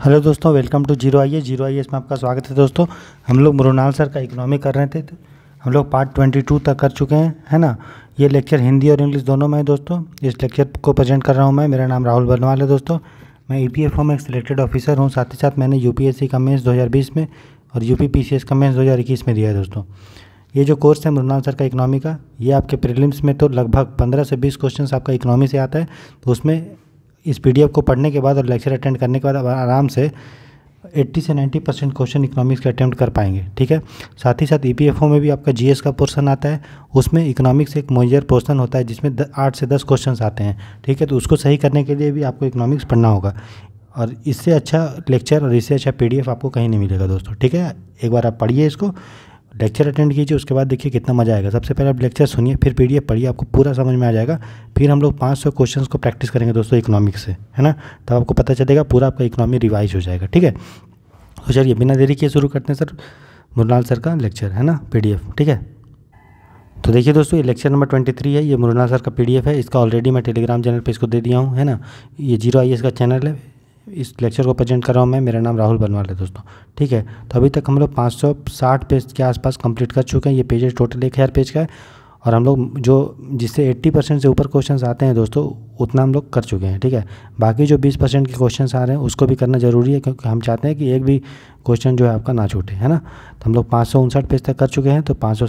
hello दोस्तों welcome to zero I A zero I S में आपका स्वागत है दोस्तों हम लोग मृणाल सर का इकोनॉमी कर रहे थे हम लोग पार्ट ट्वेंटी टू तक कर चुके हैं है ना ये लेक्चर हिंदी और इंग्लिश दोनों में है दोस्तों इस लेक्चर को प्रेजेंट कर रहा हूँ मैं मेरा नाम राहुल बनवाल है दोस्तों मैं ई पी एफ ओ में एक सिलेक्टेड ऑफिसर हूँ साथ ही साथ मैंने यू पी एस सी दो हज़ार बीस में और U P P C S का मेन्स दो हज़ार इक्कीस में दिया है दोस्तों ये जो कोर्स है मृणाल सर का इकनॉमी का ये आपके प्रिलिम्स में तो लगभग पंद्रह से बीस क्वेश्चन आपका इकनॉमी से आता है तो उसमें इस पी को पढ़ने के बाद और लेक्चर अटेंड करने के बाद आराम से 80 से 90 परसेंट क्वेश्चन इकोनॉमिक्स के अटैम्प्ट कर पाएंगे ठीक है साथ ही साथ ई e में भी आपका जीएस का पोर्सन आता है उसमें इकोनॉमिक्स एक मोजर पोर्सन होता है जिसमें आठ से दस क्वेश्चन आते हैं ठीक है तो उसको सही करने के लिए भी आपको इकोनॉमिक्स पढ़ना होगा और इससे अच्छा लेक्चर और इससे अच्छा पी आपको कहीं नहीं मिलेगा दोस्तों ठीक है एक बार आप पढ़िए इसको लेक्चर अटेंड कीजिए उसके बाद देखिए कितना मज़ा आएगा सबसे पहले आप लेक्चर सुनिए फिर पी पढ़िए आपको पूरा समझ में आ जाएगा फिर हम लोग पाँच सौ क्वेश्चन को प्रैक्टिस करेंगे दोस्तों इकोनॉमिक से है ना तब आपको पता चलेगा पूरा आपका इकोनॉमी रिवाइज हो जाएगा ठीक है तो चलिए बिना देरी किए शुरू करते हैं सर मुरनाल सर का लेक्चर है ना पी ठीक है तो देखिए दोस्तों ये लेक्चर नंबर ट्वेंटी थ्री है ये मुरनाल सर का पीडीएफ है इसका ऑलरेडी मैं टेलीग्राम चैनल पे इसको दे दिया हूँ है ना ये जीरो आई का चैनल है इस लेक्चर को प्रेजेंट कर रहा हूँ मैं मेरा नाम राहुल बनवाल है दोस्तों ठीक है तो अभी तक हम लोग 560 पेज के आसपास कंप्लीट कर चुके हैं ये पेजेस टोटल एक हज़ार पेज का है और हम लोग जो जिससे 80 परसेंट से ऊपर क्वेश्चन आते हैं दोस्तों उतना हम लोग कर चुके हैं ठीक है बाकी जो बीस परसेंट के क्वेश्चन आ रहे हैं उसको भी करना ज़रूरी है क्योंकि हम चाहते हैं कि एक भी क्वेश्चन जो है आपका ना छूटे है ना तो हम लोग पाँच पेज तक कर चुके हैं तो पाँच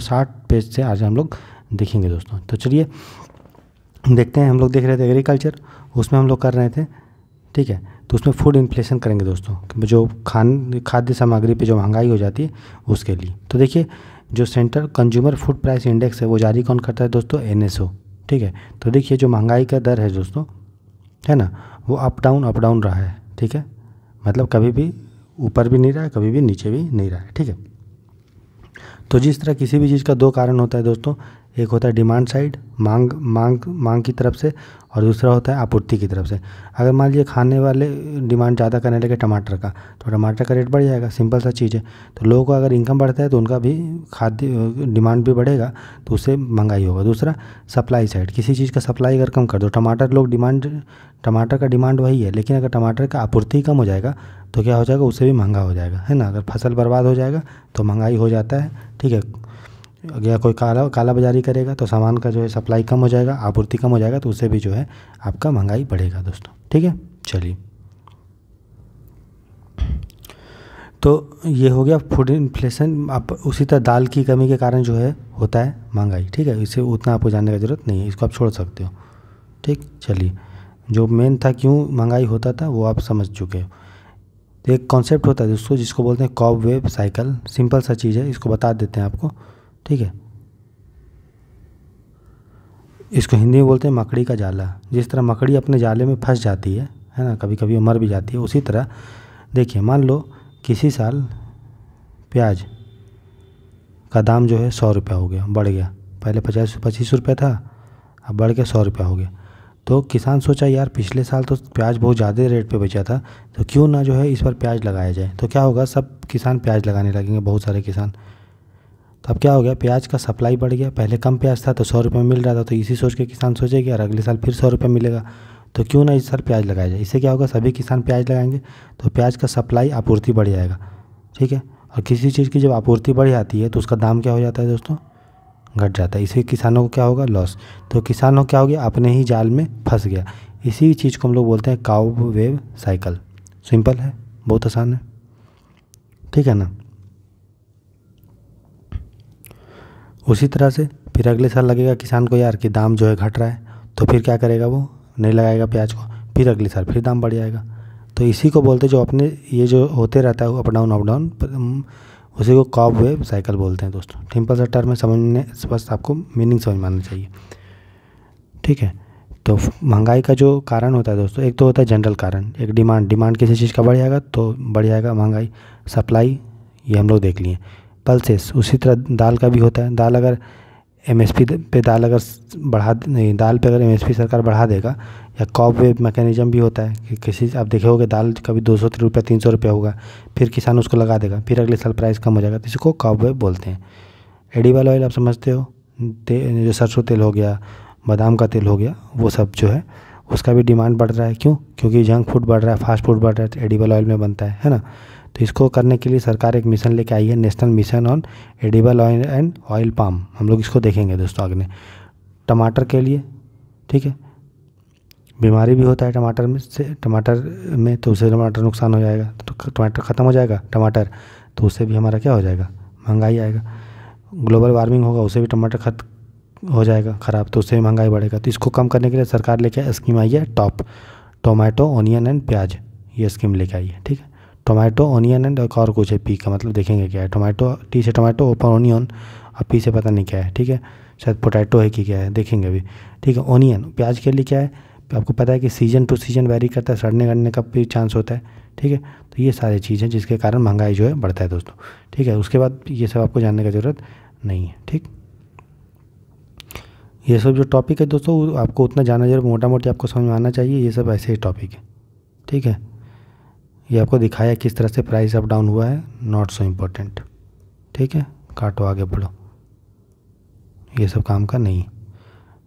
पेज से आज हम लोग देखेंगे दोस्तों तो चलिए देखते हैं हम लोग देख रहे थे एग्रीकल्चर उसमें हम लोग कर रहे थे ठीक है तो उसमें फूड इन्फ्लेशन करेंगे दोस्तों जो खान खाद्य सामग्री पे जो महंगाई हो जाती है उसके लिए तो देखिए जो central consumer food price index है वो जारी कौन करता है दोस्तों एन ठीक है तो देखिए जो महंगाई का दर है दोस्तों है ना वो अप डाउन अप डाउन रहा है ठीक है मतलब कभी भी ऊपर भी नहीं रहा है कभी भी नीचे भी नहीं रहा है ठीक है तो जिस तरह किसी भी चीज़ का दो कारण होता है दोस्तों एक होता है डिमांड साइड मांग मांग मांग की तरफ से और दूसरा होता है आपूर्ति की तरफ से अगर मान लीजिए खाने वाले डिमांड ज़्यादा करने लगे टमाटर का तो टमाटर का रेट बढ़ जाएगा सिंपल सा चीज़ है तो लोगों का अगर इनकम बढ़ता है तो उनका भी खाद्य डिमांड भी बढ़ेगा तो उससे महंगाई होगा दूसरा सप्लाई साइड किसी चीज़ का सप्लाई अगर कम कर दो टमाटर लोग डिमांड टमाटर का डिमांड वही है लेकिन अगर टमाटर का आपूर्ति कम हो जाएगा तो क्या हो जाएगा उससे भी महंगा हो जाएगा है ना अगर फसल बर्बाद हो जाएगा तो महंगाई हो जाता है ठीक है या कोई काला काला बाजारी करेगा तो सामान का जो है सप्लाई कम हो जाएगा आपूर्ति कम हो जाएगा तो उससे भी जो है आपका महंगाई बढ़ेगा दोस्तों ठीक है चलिए तो ये हो गया फूड इन्फ्लेशन आप उसी तरह दाल की कमी के कारण जो है होता है महंगाई ठीक है इसे उतना आपको जानने का ज़रूरत नहीं है इसको आप छोड़ सकते हो ठीक चलिए जो मेन था क्यों महंगाई होता था वो आप समझ चुके हो तो एक कॉन्सेप्ट होता है दोस्तों जिसको बोलते हैं कॉब वेब साइकिल सिंपल सा चीज़ है इसको बता देते हैं आपको ठीक है इसको हिंदी में बोलते हैं मकड़ी का जाला जिस तरह मकड़ी अपने जाले में फंस जाती है है ना कभी कभी मर भी जाती है उसी तरह देखिए मान लो किसी साल प्याज का दाम जो है सौ रुपया हो गया बढ़ गया पहले पचास पच्चीस रुपये था अब बढ़ के सौ रुपया हो गया तो किसान सोचा यार पिछले साल तो प्याज बहुत ज़्यादा रेट पे बेचा था तो क्यों ना जो है इस पर प्याज लगाया जाए तो क्या होगा सब किसान प्याज लगाने लगेंगे बहुत सारे किसान तो अब क्या हो गया प्याज का सप्लाई बढ़ गया पहले कम प्याज था तो सौ रुपये में मिल रहा था तो इसी सोच के किसान सोचेगी और अगले साल फिर सौ रुपये मिलेगा तो क्यों ना इस साल प्याज लगाया जाए इससे क्या होगा सभी किसान प्याज लगाएंगे तो प्याज का सप्लाई आपूर्ति बढ़ जाएगा ठीक है और किसी चीज़ की जब आपूर्ति बढ़ जाती है तो उसका दाम क्या हो जाता है दोस्तों घट जाता है इसी किसानों को क्या होगा लॉस तो किसानों क्या हो गया अपने ही जाल में फंस गया इसी चीज़ को हम लोग बोलते हैं काउ वेव साइकिल सिंपल है बहुत आसान है ठीक है ना उसी तरह से फिर अगले साल लगेगा किसान को यार कि दाम जो है घट रहा है तो फिर क्या करेगा वो नहीं लगाएगा प्याज को फिर अगले साल फिर दाम बढ़ जाएगा तो इसी को बोलते जो अपने ये जो होते रहता है अप डाउन अप डाउन उसी को कॉप वेब साइकिल बोलते हैं दोस्तों टिम्पल सा में समझने बस आपको मीनिंग समझ में आना चाहिए ठीक है तो महंगाई का जो कारण होता है दोस्तों एक तो होता है जनरल कारण एक डिमांड डिमांड किसी चीज़ का बढ़ जाएगा तो बढ़ जाएगा महंगाई सप्लाई ये हम लोग देख लिए पल्सेस उसी तरह दाल का भी होता है दाल अगर एमएसपी पे दाल अगर बढ़ा नहीं दाल पे अगर एमएसपी सरकार बढ़ा देगा या कॉप वेब मैकेनिज्म भी होता है कि किसी आप देखे होगे दाल कभी दो सौ रुपया तीन सौ रुपया होगा फिर किसान उसको लगा देगा फिर अगले साल प्राइस कम हो जाएगा तो इसको कॉप वेब बोलते हैं एडिबल ऑयल आप समझते हो ते, जो सरसों तेल हो गया बादाम का तेल हो गया वो सब जो है उसका भी डिमांड बढ़ रहा है क्यों क्योंकि जंक फूड बढ़ रहा है फास्ट फूड बढ़ रहा है एडिबल तो ऑयल में बनता है है ना तो इसको करने के लिए सरकार एक मिशन लेके आई है national mission on edible oil and oil palm हम लोग इसको देखेंगे दोस्तों आगे टमाटर के लिए ठीक है बीमारी भी होता है टमाटर में से टमाटर में तो उसे टमाटर नुकसान हो जाएगा तो टमाटर ख़त्म हो जाएगा टमाटर तो उससे भी हमारा क्या हो जाएगा महंगाई आएगा ग्लोबल वार्मिंग होगा उसे भी टमाटर खत हो जाएगा ख़राब तो उससे महंगाई बढ़ेगा तो इसको कम करने के लिए सरकार लेके स्कीम आई है टॉप टोमेटो ऑनियन एंड प्याज ये स्कीम लेके आई है ठीक है टोमेटो ऑनियन एंड एक और कुछ है पी का मतलब देखेंगे क्या है टोमेटो टी से टोमेटो ओपन ऑनियन और पी से पता नहीं क्या है ठीक है शायद पोटैटो है कि क्या है देखेंगे अभी ठीक है ऑनियन प्याज के लिए क्या है आपको पता है कि सीजन टू सीजन वेरी करता है सड़ने गड़ने का भी चांस होता है ठीक है तो ये सारी चीज़ें जिसके कारण महंगाई जो है बढ़ता है दोस्तों ठीक है उसके बाद ये सब आपको जानने का ज़रूरत नहीं है ठीक ये सब जो टॉपिक है दोस्तों आपको उतना जाना जरूर मोटा मोटी आपको समझ में आना चाहिए ये सब ऐसे ही टॉपिक है ठीक है ये आपको दिखाया किस तरह से प्राइस अप डाउन हुआ है नॉट सो इम्पोर्टेंट ठीक है काटो आगे बढ़ो ये सब काम का नहीं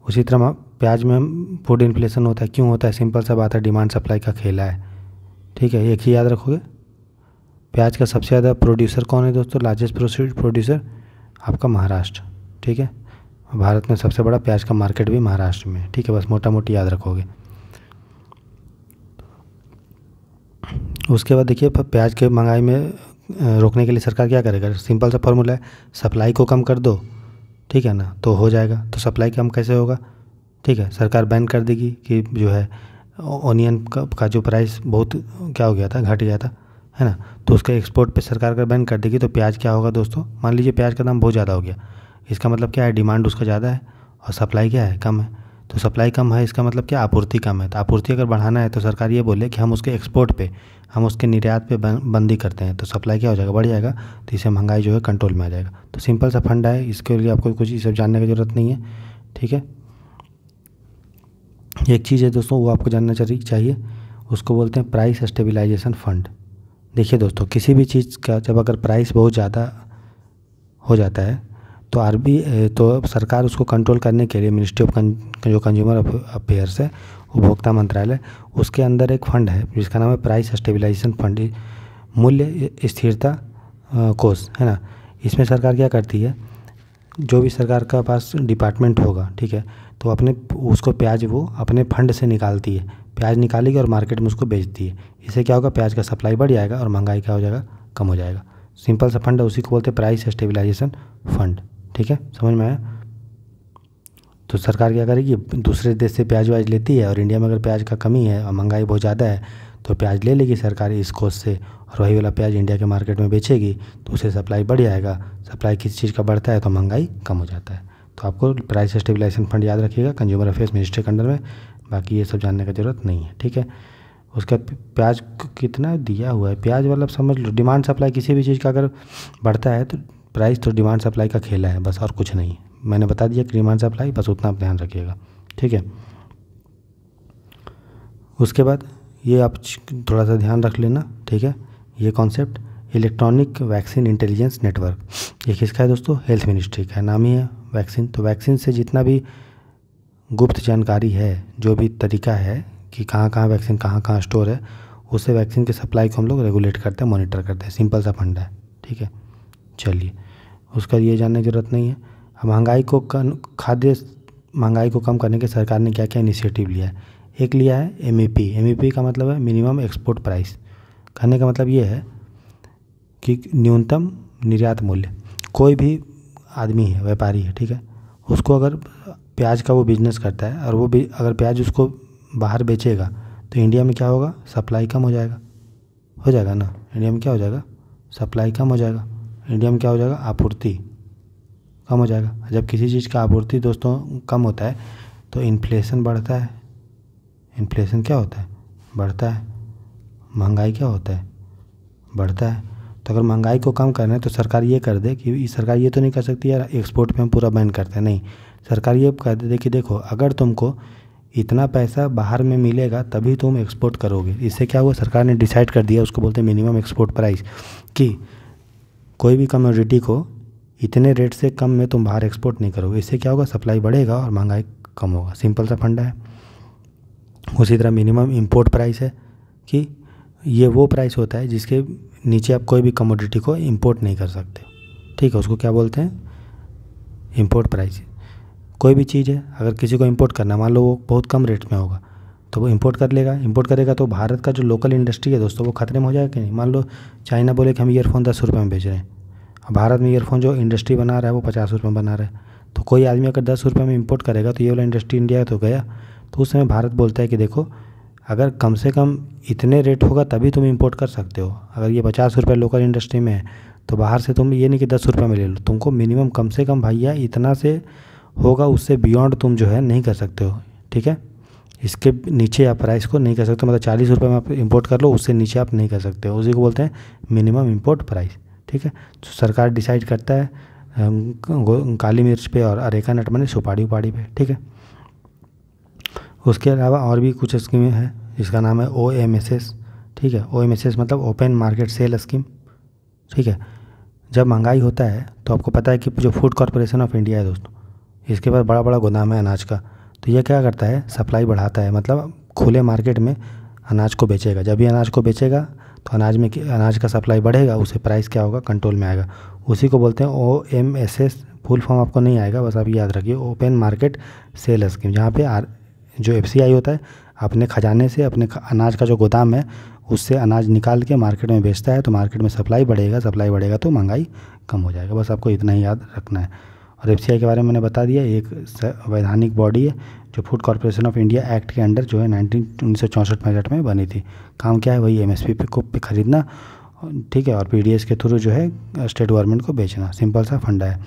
उसी तरह प्याज में फूड इन्फ्लेशन होता है क्यों होता है सिंपल सा बात है डिमांड सप्लाई का खेला है ठीक है एक ही याद रखोगे प्याज का सबसे ज़्यादा प्रोड्यूसर कौन है दोस्तों लार्जेस्ट प्रोड्यूसर आपका महाराष्ट्र ठीक है भारत में सबसे बड़ा प्याज का मार्केट भी महाराष्ट्र में ठीक है बस मोटा मोटी याद रखोगे उसके बाद देखिए प्याज के महंगाई में रोकने के लिए सरकार क्या करेगा सिंपल सा फॉर्मूला है सप्लाई को कम कर दो ठीक है ना तो हो जाएगा तो सप्लाई कम कैसे होगा ठीक है सरकार बैन कर देगी कि जो है ऑनियन का, का जो प्राइस बहुत क्या हो गया था घट गया था है ना तो उसका एक्सपोर्ट पे सरकार अगर बैन कर देगी तो प्याज क्या होगा दोस्तों मान लीजिए प्याज का दाम बहुत ज़्यादा हो गया इसका मतलब क्या है डिमांड उसका ज़्यादा है और सप्लाई क्या है कम है तो सप्लाई कम है इसका मतलब क्या आपूर्ति कम है तो आपूर्ति अगर बढ़ाना है तो सरकार ये बोले कि हम उसके एक्सपोर्ट पे हम उसके निर्यात पे बंदी करते हैं तो सप्लाई क्या हो जाएगा बढ़ जाएगा तो इसे महंगाई जो है कंट्रोल में आ जाएगा तो सिंपल सा फंड है इसके लिए आपको कुछ ये सब जानने की ज़रूरत नहीं है ठीक है एक चीज़ है दोस्तों वो आपको जानना चाहिए उसको बोलते हैं प्राइस स्टेबिलाइजेशन फंड देखिए दोस्तों किसी भी चीज़ का जब अगर प्राइस बहुत ज़्यादा हो जाता है तो आर तो सरकार उसको कंट्रोल करने के लिए मिनिस्ट्री ऑफ जो कंज्यूमर अफेयर्स है उपभोक्ता मंत्रालय उसके अंदर एक फंड है जिसका नाम है प्राइस स्टेबिलाइजेशन फंड मूल्य स्थिरता कोष है ना इसमें सरकार क्या करती है जो भी सरकार का पास डिपार्टमेंट होगा ठीक है तो अपने उसको प्याज वो अपने फंड से निकालती है प्याज निकालेगी और मार्केट में उसको बेचती है इससे क्या होगा प्याज का सप्लाई बढ़ जाएगा और महंगाई क्या हो जाएगा कम हो जाएगा सिंपल सा फंड है उसी को बोलते हैं प्राइस स्टेबिलाइजेशन फंड ठीक है समझ में आया तो सरकार क्या करेगी दूसरे देश से प्याज व्याज लेती है और इंडिया में अगर प्याज का कमी है और महंगाई बहुत ज़्यादा है तो प्याज ले लेगी सरकार इस कोस से और वही वाला प्याज इंडिया के मार्केट में बेचेगी तो उसे सप्लाई बढ़ जाएगा सप्लाई किसी चीज़ का बढ़ता है तो महंगाई कम हो जाता है तो आपको प्राइस स्टेबलाइजेशन फंड याद रखिएगा कंज्यूमर अफेयर्स मिनिस्ट्री के अंडर में बाकी ये सब जानने की ज़रूरत नहीं है ठीक है उसका प्याज कितना दिया हुआ है प्याज मतलब समझ लो डिमांड सप्लाई किसी भी चीज़ का अगर बढ़ता है तो प्राइस तो डिमांड सप्लाई का खेला है बस और कुछ नहीं मैंने बता दिया कि डिमांड सप्लाई बस उतना आप ध्यान रखिएगा ठीक है उसके बाद ये आप थोड़ा सा ध्यान रख लेना ठीक है ये concept electronic vaccine intelligence network ये किसका है दोस्तों हेल्थ मिनिस्ट्री का नाम ही है वैक्सीन तो वैक्सीन से जितना भी गुप्त जानकारी है जो भी तरीका है कि कहाँ कहाँ वैक्सीन कहाँ कहाँ स्टोर है उससे वैक्सीन की सप्लाई को हम लोग रेगुलेट करते हैं मॉनिटर करते हैं सिंपल सा फंडा है ठीक है चलिए उसका ये जानने की ज़रूरत नहीं है महंगाई को खाद्य महंगाई को कम करने के सरकार ने क्या क्या इनिशिएटिव लिया है एक लिया है एम ई e e का मतलब है मिनिमम एक्सपोर्ट प्राइस कहने का मतलब ये है कि न्यूनतम निर्यात मूल्य कोई भी आदमी है व्यापारी है ठीक है उसको अगर प्याज का वो बिजनेस करता है और वो भी अगर प्याज उसको बाहर बेचेगा तो इंडिया में क्या होगा सप्लाई कम हो जाएगा हो जाएगा ना इंडिया में क्या हो जाएगा सप्लाई कम हो जाएगा इंडिया में क्या हो जाएगा आपूर्ति कम हो जाएगा जब किसी चीज़ का आपूर्ति दोस्तों कम होता है तो इन्फ्लेशन बढ़ता है इन्फ्लेशन क्या होता है बढ़ता है महंगाई क्या होता है बढ़ता है तो अगर महंगाई को कम करना है तो सरकार ये कर दे कि सरकार ये तो नहीं कर सकती यार एक्सपोर्ट पे हम पूरा बैन करते हैं नहीं सरकार ये कह दे कि देखो अगर तुमको इतना पैसा बाहर में मिलेगा तभी तुम एक्सपोर्ट करोगे इससे क्या हुआ सरकार ने डिसाइड कर दिया उसको बोलते हैं मिनिमम एक्सपोर्ट प्राइस कि कोई भी कमोडिटी को इतने रेट से कम में तुम बाहर एक्सपोर्ट नहीं करोगे इससे क्या होगा सप्लाई बढ़ेगा और महंगाई कम होगा सिंपल सा फंडा है उसी तरह मिनिमम इम्पोर्ट प्राइस है कि ये वो प्राइस होता है जिसके नीचे आप कोई भी कमोडिटी को इम्पोर्ट नहीं कर सकते ठीक है उसको क्या बोलते हैं इम्पोर्ट प्राइस कोई भी चीज़ है अगर किसी को इम्पोर्ट करना मान लो वो बहुत कम रेट में होगा तो वो इंपोर्ट कर लेगा इंपोर्ट करेगा तो भारत का जो लोकल इंडस्ट्री है दोस्तों वो ख़तरे में हो जाएगा कि नहीं मान लो चाइना बोले कि हम ईयरफोन दस रुपये में बेच रहे हैं भारत में ईयरफोन जो इंडस्ट्री बना रहा है वो पचास रुपये में बना रहा है तो कोई आदमी अगर दस रुपये में इम्पोर्ट करेगा तो ये वाला इंडस्ट्री इंडिया तो गया तो उस समय भारत बोलता है कि देखो अगर कम से कम इतने रेट होगा तभी तुम इम्पोर्ट कर सकते हो अगर ये पचास रुपये लोकल इंडस्ट्री में है तो बाहर से तुम ये नहीं कि दस रुपये में ले लो तुमको मिनिमम कम से कम भैया इतना से होगा उससे बियॉन्ड तुम जो है नहीं कर सकते हो ठीक है इसके नीचे आप प्राइस को नहीं कर सकते मतलब चालीस रुपये में आप इम्पोर्ट कर लो उससे नीचे आप नहीं कर सकते उसी को बोलते हैं मिनिमम इम्पोर्ट प्राइस ठीक है तो सरकार डिसाइड करता है काली मिर्च पे और अरेका नट मैंने सुपाड़ी उपाड़ी पे ठीक है उसके अलावा और भी कुछ स्कीमें हैं जिसका नाम है ओ एम एस एस ठीक है ओ एम एस एस मतलब ओपन मार्केट सेल स्कीम ठीक है जब महंगाई होता है तो आपको पता है कि जो फूड कॉरपोरेशन ऑफ इंडिया है दोस्तों इसके पास बड़ा बड़ा गोदाम है अनाज का तो यह क्या करता है सप्लाई बढ़ाता है मतलब खुले मार्केट में अनाज को बेचेगा जब भी अनाज को बेचेगा तो अनाज में अनाज का सप्लाई बढ़ेगा उसे प्राइस क्या होगा कंट्रोल में आएगा उसी को बोलते हैं O M S S full form आपको नहीं आएगा बस आप याद रखिए ओपन मार्केट सेल स्कीम जहाँ पे आर जो एफ सी आई होता है अपने ख़जाने से अपने अनाज का जो गोदाम है उससे अनाज निकाल के मार्केट में बेचता है तो मार्केट में सप्लाई बढ़ेगा सप्लाई बढ़ेगा तो महंगाई कम हो जाएगा बस आपको इतना ही याद रखना है और एफ के बारे में मैंने बता दिया एक वैधानिक बॉडी है जो food corporation of India act के अंडर जो है नाइनटीन उन्नीस सौ चौंसठ में बनी थी काम क्या है वही एम एस पी को पे खरीदना ठीक है और पी डी एस के थ्रू जो है स्टेट गवर्नमेंट को बेचना सिंपल सा फंडा है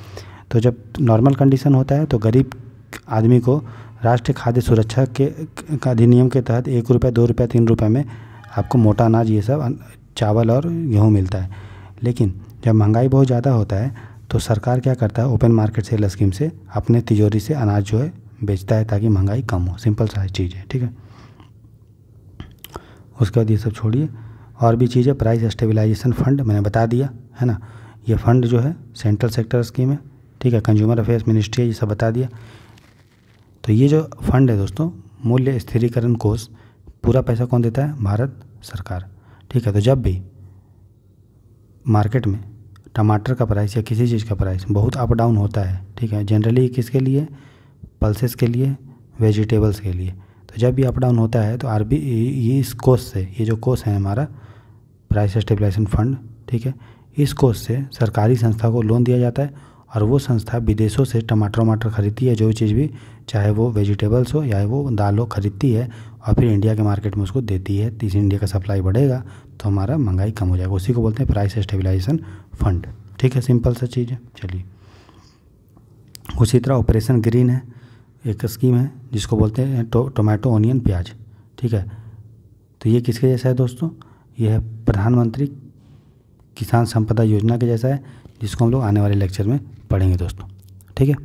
तो जब नॉर्मल कंडीशन होता है तो गरीब आदमी को राष्ट्रीय खाद्य सुरक्षा के अधिनियम के तहत एक रुपये दो रुपये तीन रुपये में आपको मोटा अनाज ये सब चावल और गेहूँ मिलता है लेकिन जब महंगाई बहुत ज़्यादा होता है तो सरकार क्या करता है ओपन मार्केट सेल स्कीम से अपने तिजोरी से अनाज जो है बेचता है ताकि महंगाई कम हो सिंपल सा चीज़ है ठीक है उसके बाद ये सब छोड़िए और भी चीज़ें प्राइस स्टेबलाइजेशन फंड मैंने बता दिया है ना ये फंड जो है सेंट्रल सेक्टर स्कीम है ठीक है कंज्यूमर अफेयर्स मिनिस्ट्री है ये सब बता दिया तो ये जो फंड है दोस्तों मूल्य स्थिरीकरण कोष पूरा पैसा कौन देता है भारत सरकार ठीक है तो जब भी मार्केट में टमाटर का प्राइस या किसी चीज़ का प्राइस बहुत अप डाउन होता है ठीक है जनरली किसके लिए पल्सेस के लिए वेजिटेबल्स के लिए तो जब ये अप डाउन होता है तो आर ये इस कोर्स से ये जो कोर्स है हमारा प्राइस स्टेबलाइजेशन फंड ठीक है इस कोर्स से सरकारी संस्था को लोन दिया जाता है और वो संस्था विदेशों से टमाटर वमाटर खरीदती है जो चीज़ भी चाहे वो वेजिटेबल्स हो या वो दाल हो खरीदती है और फिर इंडिया के मार्केट में उसको देती है तो इंडिया का सप्लाई बढ़ेगा तो हमारा महंगाई कम हो जाएगा उसी को बोलते हैं प्राइस स्टेबिलाइजेशन फंड ठीक है सिंपल सा चीज़ है चलिए उसी तरह ऑपरेशन ग्रीन है एक स्कीम है जिसको बोलते हैं टो, टोमेटो ऑनियन प्याज ठीक है तो ये किसके जैसा है दोस्तों ये है प्रधानमंत्री किसान संपदा योजना के जैसा है जिसको हम लोग आने वाले लेक्चर में पढ़ेंगे दोस्तों ठीक है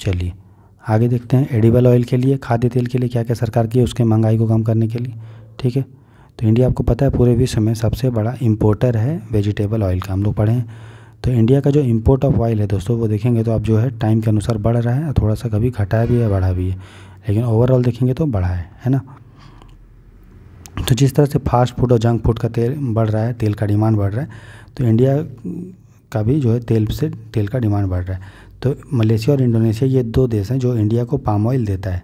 चलिए आगे देखते हैं एडिबल ऑयल के लिए खाद्य तेल के लिए क्या क्या सरकार की है उसके महंगाई को कम करने के लिए ठीक है तो इंडिया आपको पता है पूरे विश्व में सबसे बड़ा इम्पोर्टर है वेजिटेबल ऑयल का हम लोग पढ़े हैं तो इंडिया का जो इम्पोर्ट ऑफ ऑयल है दोस्तों वो देखेंगे तो आप जो है टाइम के अनुसार बढ़ रहा है और थोड़ा सा कभी घटा भी है बढ़ा भी है लेकिन ओवरऑल देखेंगे तो बढ़ा है है ना तो जिस तरह से फास्ट फूड और जंक फूड का तेल बढ़ रहा है तेल का डिमांड बढ़ रहा है तो इंडिया का भी जो है तेल से तेल का डिमांड बढ़ रहा है तो मलेशिया और इंडोनेशिया ये दो देश हैं जो इंडिया को पाम ऑयल देता है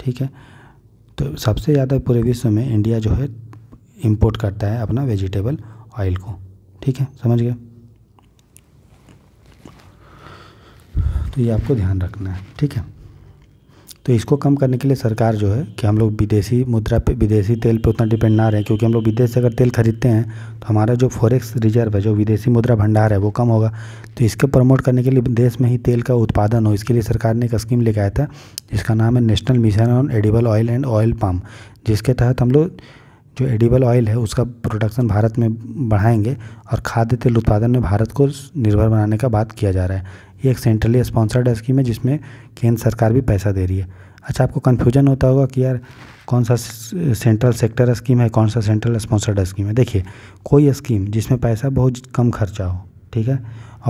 ठीक है तो सबसे ज़्यादा पूरे विश्व में इंडिया जो है इम्पोर्ट करता है अपना वेजिटेबल ऑयल को ठीक है समझ गए तो ये आपको ध्यान रखना है ठीक है तो इसको कम करने के लिए सरकार जो है कि हम लोग विदेशी मुद्रा पे विदेशी तेल पे उतना डिपेंड ना रहे क्योंकि हम लोग विदेश से अगर तेल खरीदते हैं तो हमारा जो फॉरेक्स रिजर्व है जो विदेशी मुद्रा भंडार है वो कम होगा तो इसके प्रमोट करने के लिए देश में ही तेल का उत्पादन हो इसके लिए सरकार ने एक स्कीम लेकर आया था जिसका नाम है national mission on edible oil and oil palm जिसके तहत हम लोग जो एडिबल ऑयल है उसका प्रोडक्शन भारत में बढ़ाएंगे और खाद्य तेल उत्पादन में भारत को निर्भर बनाने का बात किया जा रहा है ये एक सेंट्रली स्पॉन्सर्ड स्कीम है जिसमें केंद्र सरकार भी पैसा दे रही है अच्छा आपको कन्फ्यूजन होता होगा कि यार कौन सा सेंट्रल सेक्टर स्कीम है कौन सा सेंट्रल स्पॉन्सर्ड स्कीम है देखिए कोई स्कीम जिसमें पैसा बहुत कम खर्चा हो ठीक है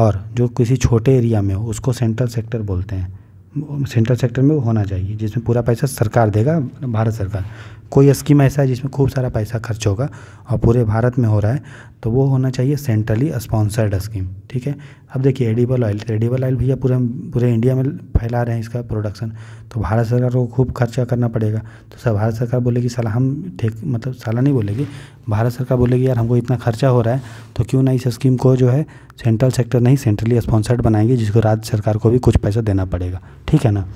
और जो किसी छोटे एरिया में हो उसको सेंट्रल सेक्टर बोलते हैं सेंट्रल सेक्टर में वो होना चाहिए जिसमें पूरा पैसा सरकार देगा भारत सरकार कोई स्कीम ऐसा है जिसमें खूब सारा पैसा खर्च होगा और पूरे भारत में हो रहा है तो वो होना चाहिए सेंट्रली स्पॉन्सर्ड स्कीम ठीक है अब देखिए एडिबल ऑयल एडिबल ऑयल भैया पूरे पूरे इंडिया में फैला रहे हैं इसका प्रोडक्शन तो भारत सरकार को खूब खर्चा करना पड़ेगा तो सर भारत सरकार बोलेगी सलाह हम ठीक मतलब सलाह नहीं बोलेगी भारत सरकार बोलेगी यार हमको इतना खर्चा हो रहा है तो क्यों ना इस स्कीम को जो है सेंट्रल सेक्टर नहीं सेंट्रली स्पॉन्सर्ड बनाएंगे जिसको राज्य सरकार को भी कुछ पैसा देना पड़ेगा ठीक है ना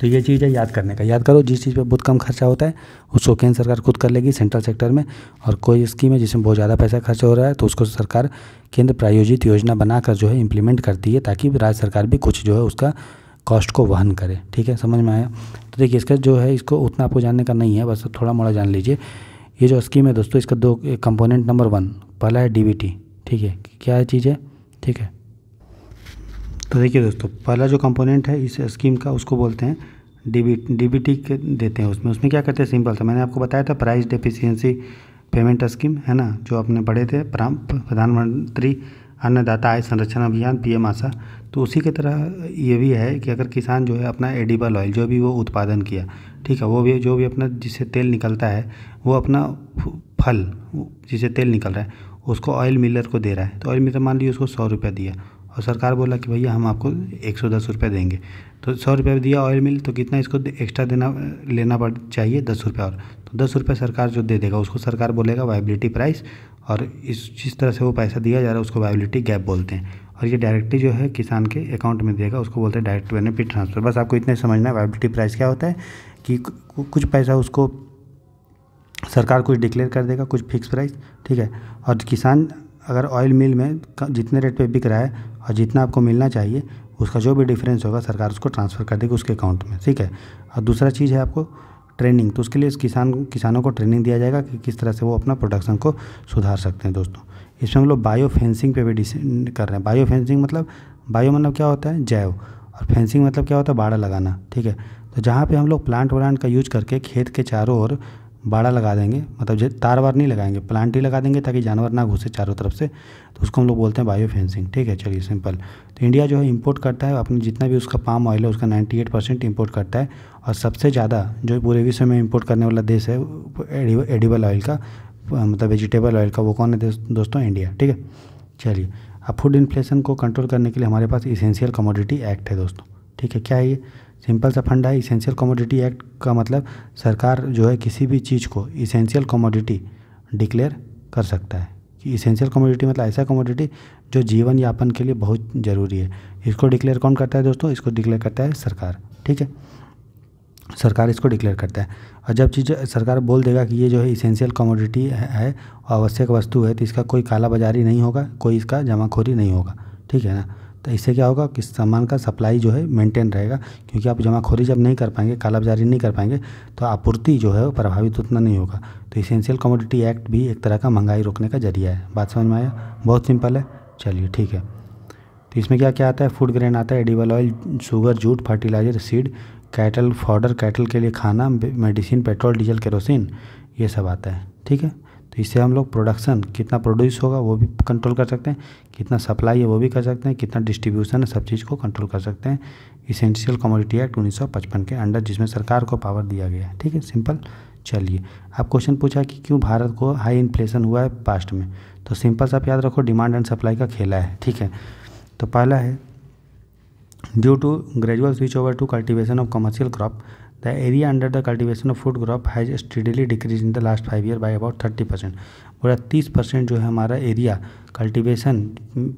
तो ये चीज़ है याद करने का याद करो जिस चीज़ पे बहुत कम खर्चा होता है उसको केंद्र सरकार खुद कर लेगी सेंट्रल सेक्टर में और कोई स्कीम है जिसमें बहुत ज़्यादा पैसा खर्च हो रहा है तो उसको सरकार केंद्र प्रायोजित योजना बनाकर जो है इम्प्लीमेंट करती है ताकि राज्य सरकार भी कुछ जो है उसका कॉस्ट को वहन करे ठीक है समझ में आया तो देखिए इसका जो है इसको उतना आपको जानने का नहीं है बस थोड़ा मोड़ा जान लीजिए ये जो स्कीम है दोस्तों इसका दो कंपोनेंट नंबर वन पहला है डी ठीक है क्या चीज़ है ठीक है तो देखिए दोस्तों पहला जो कंपोनेंट है इस स्कीम का उसको बोलते हैं डी डीबीटी के देते हैं उसमें उसमें क्या करते हैं सिंपल था मैंने आपको बताया था प्राइस डेफिशिएंसी पेमेंट स्कीम है ना जो आपने पढ़े थे प्रधानमंत्री अन्नदाता आय संरक्षण अभियान पी एम आशा तो उसी की तरह ये भी है कि अगर किसान जो है अपना एडिबल ऑयल जो भी वो उत्पादन किया ठीक है वो भी जो भी अपना जिससे तेल निकलता है वो अपना फल जिसे तेल निकल रहा है उसको ऑयल मिलर को दे रहा है तो ऑयल मिलर मान लीजिए उसको सौ रुपया दिया और सरकार बोला कि भैया हम आपको एक सौ दस रुपये देंगे तो सौ रुपये दिया ऑयल मिल तो कितना इसको एक्स्ट्रा देना लेना पड़ चाहिए दस रुपये और तो दस रुपये सरकार जो दे देगा उसको सरकार बोलेगा वायबिलिटी प्राइस और इस जिस तरह से वो पैसा दिया जा रहा है उसको वायबिलिटी गैप बोलते हैं और ये डायरेक्टली जो है किसान के अकाउंट में देगा उसको बोलते हैं डायरेक्ट बेनिफिट ट्रांसफ़र बस आपको इतना समझना है वायबिलिटी प्राइस क्या होता है कि कुछ पैसा उसको सरकार कुछ डिक्लेयर कर देगा कुछ फिक्स प्राइस ठीक है और किसान अगर ऑयल मिल में जितने रेट पे बिक रहा है और जितना आपको मिलना चाहिए उसका जो भी डिफरेंस होगा सरकार उसको ट्रांसफ़र कर देगी उसके अकाउंट में ठीक है और दूसरा चीज़ है आपको ट्रेनिंग तो उसके लिए किसान किसानों को ट्रेनिंग दिया जाएगा कि किस तरह से वो अपना प्रोडक्शन को सुधार सकते हैं दोस्तों इसमें हम लोग बायो फेंसिंग पे भी कर रहे हैं बायो फेंसिंग मतलब बायो मतलब क्या होता है जैव और फेंसिंग मतलब क्या होता है बाड़ा लगाना ठीक है तो जहाँ पे हम लोग प्लांट व्लांट का यूज करके खेत के चारों ओर बाड़ा लगा देंगे मतलब तार वार नहीं लगाएंगे प्लांट ही लगा देंगे ताकि जानवर ना घुसे चारों तरफ से तो उसको हम लोग बोलते हैं बायो फेंसिंग ठीक है चलिए सिंपल तो इंडिया जो है इम्पोर्ट करता है अपने जितना भी उसका पाम ऑयल है उसका 98 परसेंट इम्पोर्ट करता है और सबसे ज़्यादा जो पूरे विश्व में इम्पोर्ट करने वाला देश है एडिबल ऑयल का मतलब वेजिटेबल ऑयल का वो कौन है दोस्तों इंडिया ठीक है चलिए अब फूड इन्फ्लेशन को कंट्रोल करने के लिए हमारे पास इसेंशियल कमोडिटी एक्ट है दोस्तों ठीक है क्या है ये सिंपल सा फंडा है इसेंशियल कमोडिटी एक्ट का मतलब सरकार जो है किसी भी चीज़ को इसेंशियल कमोडिटी डिक्लेयर कर सकता है कि इसेंशियल कमोडिटी मतलब ऐसा कमोडिटी जो जीवन यापन के लिए बहुत ज़रूरी है इसको डिक्लेयर कौन करता है दोस्तों इसको डिक्लेयर करता है सरकार ठीक है सरकार इसको डिक्लेयर करता है और जब चीज़ सरकार बोल देगा कि ये जो है इसेंशियल कमोडिटी है आवश्यक वस्तु है तो इसका कोई काला बाजारी नहीं होगा कोई इसका जमाखोरी नहीं होगा ठीक है ना तो इससे क्या होगा कि सामान का सप्लाई जो है मेंटेन रहेगा क्योंकि आप जमाखोरी जब नहीं कर पाएंगे कालाबाजारी नहीं कर पाएंगे तो आपूर्ति जो है वो प्रभावित उतना नहीं होगा तो इसेंशियल कमोडिटी एक्ट भी एक तरह का महंगाई रोकने का जरिया है बात समझ में आया बहुत सिंपल है चलिए ठीक है तो इसमें क्या क्या आता है फूड ग्रेन आता है edible oil sugar jute fertiliser seed cattle fodder cattle के लिए खाना मेडिसिन पेट्रोल डीजल केरोसिन ये सब आता है ठीक है तो इससे हम लोग प्रोडक्शन कितना प्रोड्यूस होगा वो भी कंट्रोल कर सकते हैं कितना सप्लाई है वो भी कर सकते हैं कितना डिस्ट्रीब्यूशन है सब चीज़ को कंट्रोल कर सकते हैं इसेंशियल कमोडिटी एक्ट उन्नीस के अंडर जिसमें सरकार को पावर दिया गया है ठीक है सिंपल चलिए अब क्वेश्चन पूछा कि क्यों भारत को हाई इन्फ्लेशन हुआ है पास्ट में तो सिंपल सा याद रखो डिमांड एंड सप्लाई का खेला है ठीक है तो पहला है due to gradual switch over to cultivation of commercial crop the area under the cultivation of food crop has steadily decrease in the last five year by about thirty percent पूरा तीस परसेंट जो है हमारा एरिया कल्टिवेशन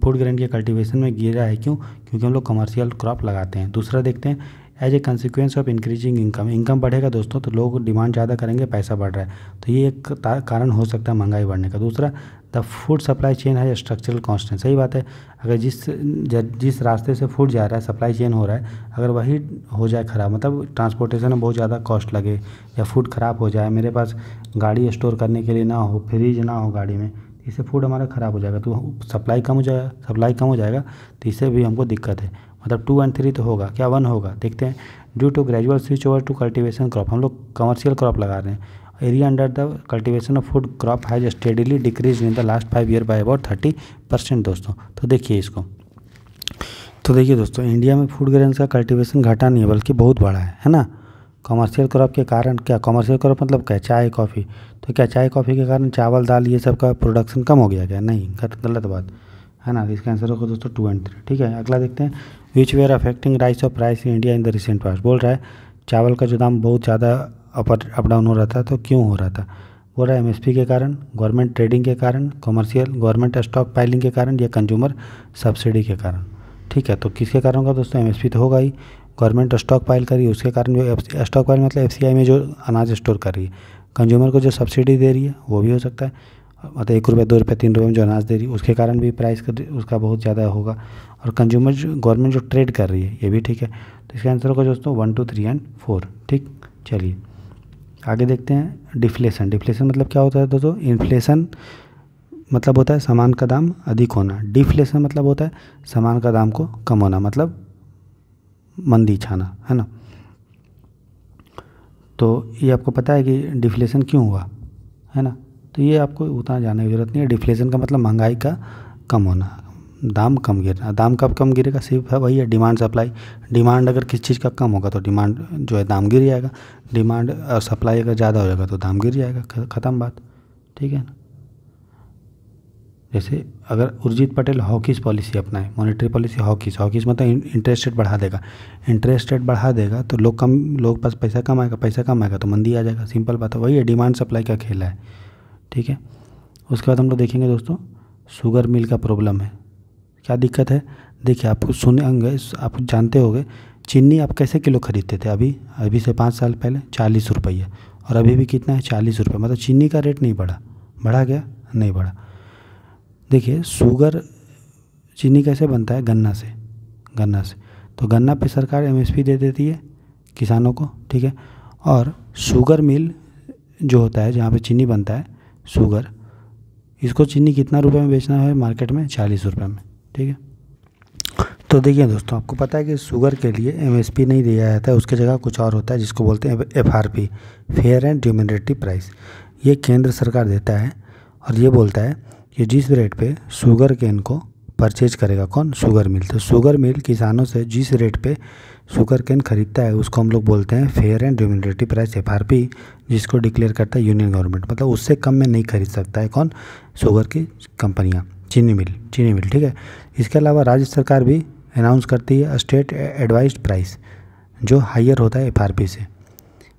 फूड ग्रेन के cultivation में गिरा है क्यों क्योंकि हम लोग कमर्शियल क्रॉप लगाते हैं दूसरा देखते हैं as a consequence of increasing income income बढ़ेगा दोस्तों तो लोग डिमांड ज़्यादा करेंगे पैसा बढ़ रहा है तो ये एक कारण हो सकता है महंगाई बढ़ने का दूसरा द फूड सप्लाई चेन है स्ट्रक्चरल कॉन्स्टेंट सही बात है अगर जिस जिस रास्ते से फूड जा रहा है सप्लाई चेन हो रहा है अगर वही हो जाए ख़राब मतलब ट्रांसपोर्टेशन में बहुत ज़्यादा कॉस्ट लगे या फूड ख़राब हो जाए मेरे पास गाड़ी स्टोर करने के लिए ना हो फ्रीज ना हो गाड़ी में तो इससे फूड हमारा ख़राब हो जाएगा तो सप्लाई कम हो जाएगा सप्लाई कम हो जाएगा तो इससे भी हमको दिक्कत है मतलब टू एंड थ्री तो होगा क्या वन होगा देखते हैं due to gradual switch over to cultivation crop हम लोग कमर्शियल क्रॉप लगा रहे हैं area under the cultivation of food crop has steadily decrease in the last five year by about thirty percent दोस्तों तो देखिए इसको तो देखिए दोस्तों इंडिया में फूड ग्रेन्स का कल्टीवेशन घटा नहीं है बल्कि बहुत बड़ा है है ना कमर्शियल क्रॉप के कारण क्या कमर्शियल क्रॉप मतलब क्या चाय कॉफ़ी तो क्या चाय कॉफ़ी के कारण चावल दाल ये सब का प्रोडक्शन कम हो गया क्या नहीं गलत बात है ना इसका आंसर होगा दोस्तों टू एंड थ्री ठीक है अगला देखते हैं which were affecting rise of price India in the recent past बोल रहा है चावल का जो दाम बहुत ज़्यादा अप अप डाउन हो रहा था तो क्यों हो रहा था बोल रहा है एमएसपी के कारण गवर्नमेंट ट्रेडिंग के कारण कमर्शियल गवर्नमेंट स्टॉक पाइलिंग के कारण या कंज्यूमर सब्सिडी के कारण ठीक है तो किसके कारण होगा दोस्तों एमएसपी तो होगा ही गवर्नमेंट स्टॉक पाइल करी उसके कारण जो स्टॉक पाइल मतलब एफ में जो अनाज स्टोर कर रही है कंज्यूमर को जो सब्सिडी दे रही है वो भी हो सकता है मतलब एक रुपये दो रुपये तीन रुपये में जो अनाज दे रही है उसके कारण भी प्राइस उसका बहुत ज़्यादा होगा और कंज्यूमर गवर्नमेंट जो ट्रेड कर रही है ये भी ठीक है तो इसका आंसर होगा दोस्तों one two three and four ठीक चलिए आगे देखते हैं डिफ्लेशन डिफ्लेशन मतलब क्या होता है दोस्तों इन्फ्लेशन मतलब होता है सामान का दाम अधिक होना डिफ्लेशन मतलब होता है सामान का दाम को कम होना मतलब मंदी छाना है ना तो ये आपको पता है कि डिफ्लेशन क्यों हुआ है ना तो ये आपको उतना जाने की ज़रूरत नहीं है डिफ्लेशन का मतलब महंगाई का कम होना दाम कम गिर रहा है दाम कब कम गिरेगा सिर्फ है वही है डिमांड सप्लाई डिमांड अगर किस चीज़ का कम होगा तो डिमांड जो है दाम गिर जाएगा डिमांड और सप्लाई अगर ज़्यादा हो जाएगा तो दाम गिर जाएगा ख़त्म बात ठीक है ना जैसे अगर उर्जित पटेल हॉकीस पॉलिसी अपनाए मॉनेटरी पॉलिसी हॉकीस हॉकीस मतलब इंटरेस्ट रेट बढ़ा देगा इंटरेस्ट रेट बढ़ा देगा तो लोग कम लोग पास पैसा कम आएगा पैसा कम आएगा तो मंदी आ जाएगा सिंपल बात है वही है डिमांड सप्लाई का खेल है ठीक है उसके बाद हम लोग देखेंगे दोस्तों शुगर मिल का प्रॉब्लम है क्या दिक्कत है देखिए आप सुने होंगे आप जानते होंगे चीनी आप कैसे किलो खरीदते थे अभी अभी से पाँच साल पहले चालीस रुपये और अभी भी कितना है चालीस रुपये मतलब चीनी का रेट नहीं बढ़ा बढ़ा गया नहीं बढ़ा देखिए शुगर चीनी कैसे बनता है गन्ना से गन्ना से तो गन्ना पे सरकार एमएसपी दे देती है किसानों को ठीक है और शुगर मिल जो होता है जहाँ पे चीनी बनता है शुगर इसको चीनी कितना रुपए में बेचना है मार्केट में चालीस रुपये में ठीक है तो देखिए दोस्तों आपको पता है कि शुगर के लिए एमएसपी नहीं दिया जाता है उसके जगह कुछ और होता है जिसको बोलते हैं FRP fair and remunerative price ये केंद्र सरकार देता है और ये बोलता है कि जिस रेट पे शुगर केन को परचेज करेगा कौन शुगर मिल तो शुगर मिल किसानों से जिस रेट पे शुगर केन खरीदता है उसको हम लोग बोलते हैं fair and remunerative price F जिसको डिक्लेयर करता है यूनियन गवर्नमेंट मतलब उससे कम में नहीं खरीद सकता है कौन शुगर की कंपनियाँ चीनी मिल चीनी मिल ठीक है इसके अलावा राज्य सरकार भी अनाउंस करती है स्टेट एडवाइज प्राइस जो हायर होता है एफ से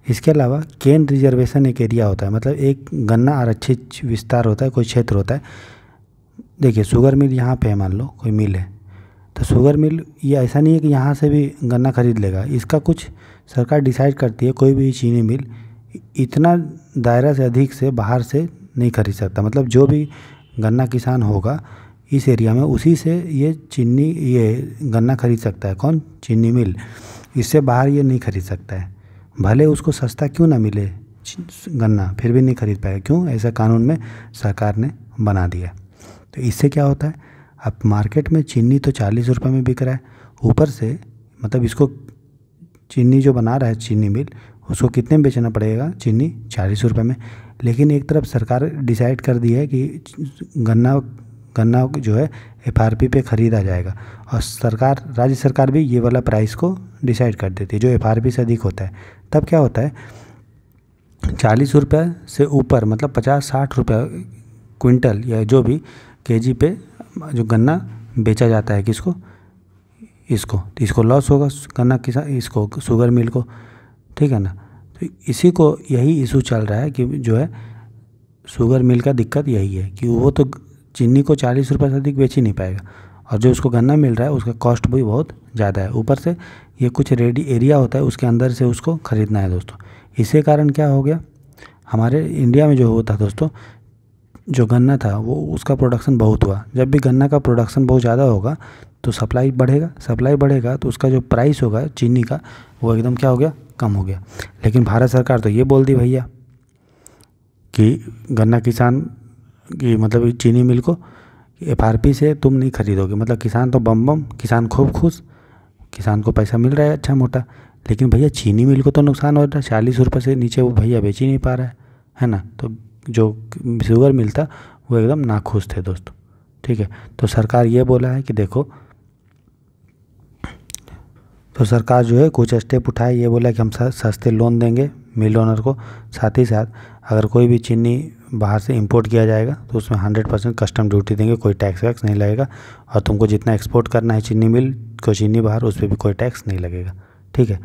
इसके अलावा केन रिजर्वेशन एक एरिया होता है मतलब एक गन्ना आरक्षित विस्तार होता है कोई क्षेत्र होता है देखिए शुगर मिल यहाँ पे है मान लो कोई मिल है तो शुगर मिल ये ऐसा नहीं है कि यहाँ से भी गन्ना खरीद लेगा इसका कुछ सरकार डिसाइड करती है कोई भी चीनी मिल इतना दायरा से अधिक से बाहर से नहीं खरीद सकता मतलब जो भी गन्ना किसान होगा इस एरिया में उसी से ये चीनी ये गन्ना खरीद सकता है कौन चीनी मिल इससे बाहर ये नहीं खरीद सकता है भले उसको सस्ता क्यों ना मिले गन्ना फिर भी नहीं खरीद पाएगा क्यों ऐसा कानून में सरकार ने बना दिया तो इससे क्या होता है अब मार्केट में चीनी तो चालीस रुपये में बिक रहा है ऊपर से मतलब इसको चीनी जो बना रहा है चीनी मिल उसको कितने में बेचना पड़ेगा चीनी चालीस रुपये में लेकिन एक तरफ सरकार डिसाइड कर दी है कि गन्ना गन्ना जो है एफ आर पी पे ख़रीदा जाएगा और सरकार राज्य सरकार भी ये वाला प्राइस को डिसाइड कर देती है जो एफ आर पी से अधिक होता है तब क्या होता है चालीस रुपये से ऊपर मतलब पचास साठ रुपये क्विंटल या जो भी के जी पे जो गन्ना बेचा जाता है किसको इसको तो इसको लॉस होगा गन्ना किसान इसको शुगर मिल को ठीक है ना तो इसी को यही इशू चल रहा है कि जो है शुगर मिल का दिक्कत यही है कि वो तो चीनी को चालीस रुपये से अधिक बेच ही नहीं पाएगा और जो उसको गन्ना मिल रहा है उसका कॉस्ट भी बहुत ज़्यादा है ऊपर से ये कुछ रेडी एरिया होता है उसके अंदर से उसको ख़रीदना है दोस्तों इसी कारण क्या हो गया हमारे इंडिया में जो होता दोस्तों जो गन्ना था वो उसका प्रोडक्शन बहुत हुआ जब भी गन्ना का प्रोडक्शन बहुत ज़्यादा होगा तो सप्लाई बढ़ेगा सप्लाई बढ़ेगा तो उसका जो प्राइस होगा चीनी का वो एकदम क्या हो गया कम हो गया लेकिन भारत सरकार तो ये बोल दी भैया कि गन्ना किसान कि मतलब चीनी मिल को एफ आर पी से तुम नहीं खरीदोगे मतलब किसान तो बम बम किसान खूब खुश किसान को पैसा मिल रहा है अच्छा मोटा लेकिन भैया चीनी मिल को तो नुकसान हो रहा है चालीस रुपये से नीचे वो भैया बेच ही नहीं पा रहा है है ना तो जो शुगर मिल था वो एकदम नाखुश थे दोस्तों ठीक है तो सरकार ये बोला है कि देखो तो सरकार जो है कुछ स्टेप उठाए ये बोला कि हम सस्ते लोन देंगे मिल ओनर को साथ ही साथ अगर कोई भी चीनी बाहर से इंपोर्ट किया जाएगा तो उसमें हंड्रेड परसेंट कस्टम ड्यूटी देंगे कोई टैक्स वैक्स नहीं लगेगा और तुमको जितना एक्सपोर्ट करना है चीनी मिल को चीनी बाहर उस पर भी कोई टैक्स नहीं लगेगा ठीक है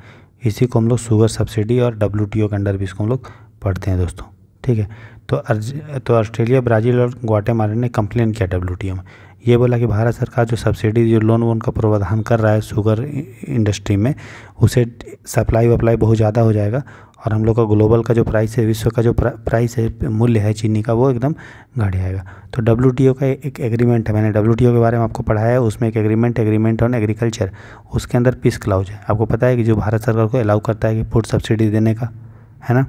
इसी को हम लोग शुगर सब्सिडी और डब्ल्यू के अंडर भी इसको हम लोग पढ़ते हैं दोस्तों ठीक है तो अर्ज तो ऑस्ट्रेलिया ब्राज़ील और ग्वाटेमारे ने कंप्लेन किया डब्ल्यू में ये बोला कि भारत सरकार जो सब्सिडी जो लोन वोन का प्रावधान कर रहा है शुगर इंडस्ट्री में उसे सप्लाई वप्लाई बहुत ज़्यादा हो जाएगा और हम लोग का ग्लोबल का जो प्राइस है विश्व का जो प्राइस है मूल्य है चीनी का वो एकदम घट जाएगा तो डब्ल्यू का एक एग्रीमेंट है मैंने डब्ल्यू के बारे में आपको पढ़ाया है उसमें एक एग्रीमेंट एग्रीमेंट ऑन एग्रीकल्चर उसके अंदर पीस क्लाउज है आपको पता है कि जो भारत सरकार को अलाउ करता है कि फूड सब्सिडी देने का है ना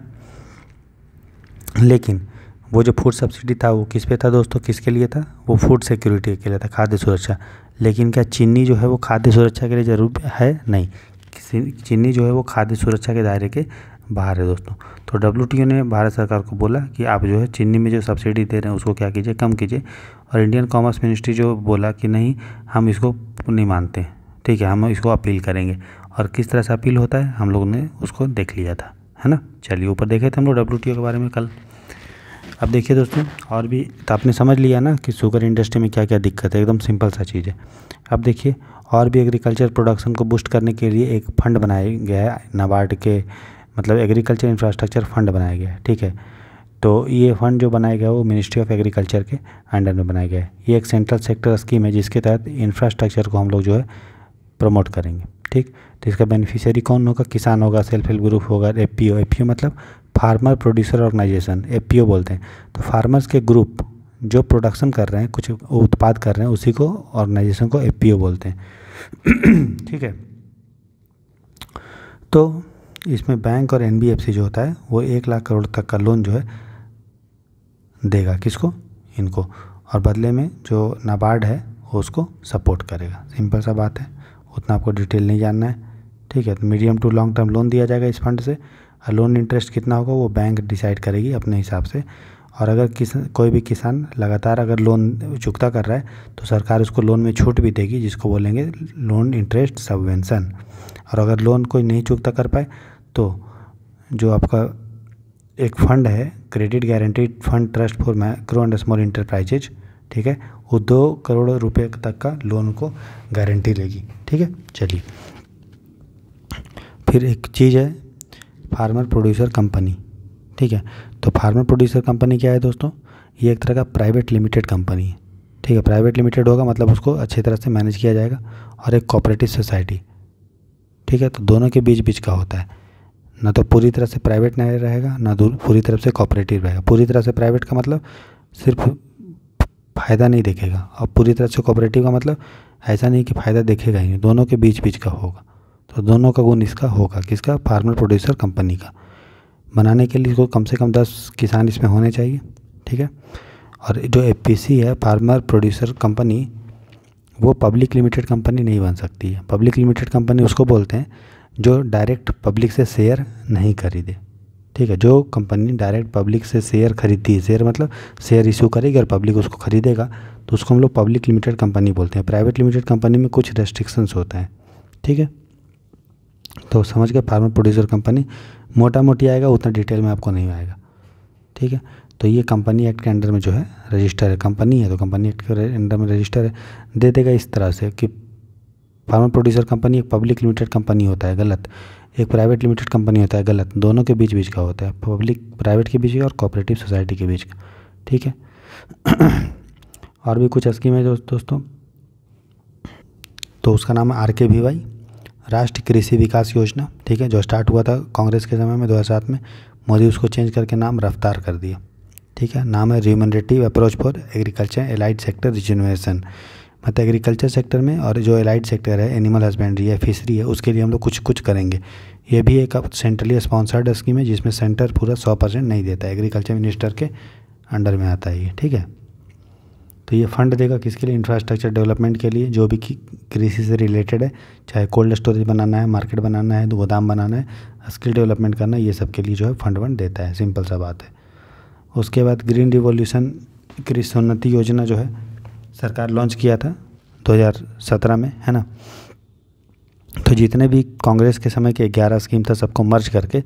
लेकिन वो जो फूड सब्सिडी था वो किस पे था दोस्तों किसके लिए था वो फूड सिक्योरिटी के लिए था खाद्य सुरक्षा लेकिन क्या चीनी जो है वो खाद्य सुरक्षा के लिए जरूर है नहीं चीनी जो है वो खाद्य सुरक्षा के दायरे के बाहर है दोस्तों तो डब्ल्यू ने भारत सरकार को बोला कि आप जो है चीनी में जो सब्सिडी दे रहे हैं उसको क्या कीजिए कम कीजिए और इंडियन कॉमर्स मिनिस्ट्री जो बोला कि नहीं हम इसको नहीं मानते ठीक है हम इसको अपील करेंगे और किस तरह से अपील होता है हम लोग ने उसको देख लिया था है ना चलिए ऊपर देखे थे हम लोग डब्ल्यू के बारे में कल अब देखिए दोस्तों और भी तो आपने समझ लिया ना कि शुगर इंडस्ट्री में क्या क्या दिक्कत है एकदम सिंपल सा चीज़ है अब देखिए और भी एग्रीकल्चर प्रोडक्शन को बूस्ट करने के लिए एक फंड बनाया गया है नाबार्ड के मतलब एग्रीकल्चर इंफ्रास्ट्रक्चर फंड बनाया गया है ठीक है तो ये फंड जो बनाया गया वो मिनिस्ट्री ऑफ एग्रीकल्चर के अंडर में बनाया गया है ये एक सेंट्रल सेक्टर स्कीम है जिसके तहत इंफ्रास्ट्रक्चर को हम लोग जो है प्रमोट करेंगे ठीक तो इसका बेनिफिशियरी कौन होगा किसान होगा सेल्फ हेल्प ग्रुप होगा F P O F P O मतलब farmer producer organisation F P O बोलते हैं तो फार्मर्स के ग्रुप जो प्रोडक्शन कर रहे हैं कुछ उत्पाद कर रहे हैं उसी को ऑर्गेनाइजेशन को एफ पी ओ बोलते हैं ठीक है तो इसमें बैंक और एन जो होता है वो एक लाख करोड़ तक का लोन जो है देगा किसको इनको और बदले में जो नाबार्ड है वो उसको सपोर्ट करेगा सिंपल सा बात है उतना आपको डिटेल नहीं जानना है ठीक है तो medium to long term loan दिया जाएगा इस फंड से और लोन इंटरेस्ट कितना होगा वो बैंक डिसाइड करेगी अपने हिसाब से और अगर किस कोई भी किसान लगातार अगर लोन चुकता कर रहा है तो सरकार उसको लोन में छूट भी देगी जिसको बोलेंगे लोन इंटरेस्ट सबवेंसन और अगर लोन कोई नहीं चुकता कर पाए तो जो आपका एक फंड है credit guaranteed fund trust for micro and small enterprises ठीक है वो दो करोड़ रुपए तक का लोन को गारंटी लेगी ठीक है चलिए फिर एक चीज़ है फार्मर प्रोड्यूसर कंपनी ठीक है तो फार्मर प्रोड्यूसर कंपनी क्या है दोस्तों ये एक तरह का प्राइवेट लिमिटेड कंपनी है ठीक है प्राइवेट लिमिटेड होगा मतलब उसको अच्छी तरह से मैनेज किया जाएगा और एक कॉपरेटिव सोसाइटी ठीक है तो दोनों के बीच बीच का होता है ना तो पूरी तरह से प्राइवेट नहीं रहेगा ना पूरी तरफ से कॉपरेटिव रहेगा पूरी तरह से प्राइवेट का मतलब सिर्फ फ़ायदा नहीं देखेगा और पूरी तरह से कॉपरेटिव का मतलब ऐसा नहीं कि फ़ायदा देखेगा ही दोनों के बीच बीच का होगा तो दोनों का गुण इसका होगा किसका फार्मर प्रोड्यूसर कंपनी का बनाने के लिए इसको कम से कम दस किसान इसमें होने चाहिए ठीक है और जो ए है फार्मर प्रोड्यूसर कंपनी वो पब्लिक लिमिटेड कंपनी नहीं बन सकती है पब्लिक लिमिटेड कंपनी उसको बोलते हैं जो डायरेक्ट पब्लिक से शेयर नहीं खरीदे ठीक है जो कंपनी डायरेक्ट पब्लिक से शेयर खरीदती है शेयर मतलब शेयर इशू करेगी और पब्लिक उसको खरीदेगा तो उसको हम लोग पब्लिक लिमिटेड कंपनी बोलते हैं प्राइवेट लिमिटेड कंपनी में कुछ रेस्ट्रिक्शंस होते हैं ठीक है तो समझ गए फार्मर प्रोड्यूसर कंपनी मोटा मोटी आएगा उतना डिटेल में आपको नहीं आएगा ठीक है तो ये कंपनी एक्ट के अंडर में जो है रजिस्टर है कंपनी है तो कंपनी एक्ट के अंडर में रजिस्टर है दे देगा इस तरह से कि फार्मा प्रोड्यूसर कंपनी एक पब्लिक लिमिटेड कंपनी होता है गलत एक प्राइवेट लिमिटेड कंपनी होता है गलत दोनों के बीच बीच का होता है पब्लिक प्राइवेट के बीच का और कोऑपरेटिव सोसाइटी के बीच का ठीक है और भी कुछ स्कीम है दोस्तों तो उसका नाम है आर के वी वाई राष्ट्रीय कृषि विकास योजना ठीक है जो स्टार्ट हुआ था कांग्रेस के समय में दो में मोदी उसको चेंज करके नाम रफ्तार कर दिया ठीक है नाम है remunerative approach for agriculture allied sector rejuvenation मतलब एग्रीकल्चर सेक्टर में और जो एलाइड सेक्टर है एनिमल हस्बेंड्री है फिशरी है उसके लिए हम लोग कुछ कुछ करेंगे ये भी एक सेंट्रली स्पॉन्सर्ड स्कीम है जिसमें सेंटर पूरा सौ परसेंट नहीं देता एग्रीकल्चर मिनिस्टर के अंडर में आता है ये ठीक है तो ये फंड देगा किसके लिए इंफ्रास्ट्रक्चर डेवलपमेंट के लिए जो भी कृषि से रिलेटेड है चाहे कोल्ड स्टोरेज बनाना है मार्केट बनाना है गोदाम बनाना है स्किल डेवलपमेंट करना है ये सब के लिए जो है फंड वंड देता है सिंपल सा बात है उसके बाद ग्रीन रिवॉल्यूशन कृषि उन्नति योजना जो है सरकार लॉन्च किया था 2017 में है ना तो जितने भी कांग्रेस के समय के 11 स्कीम था सबको मर्ज करके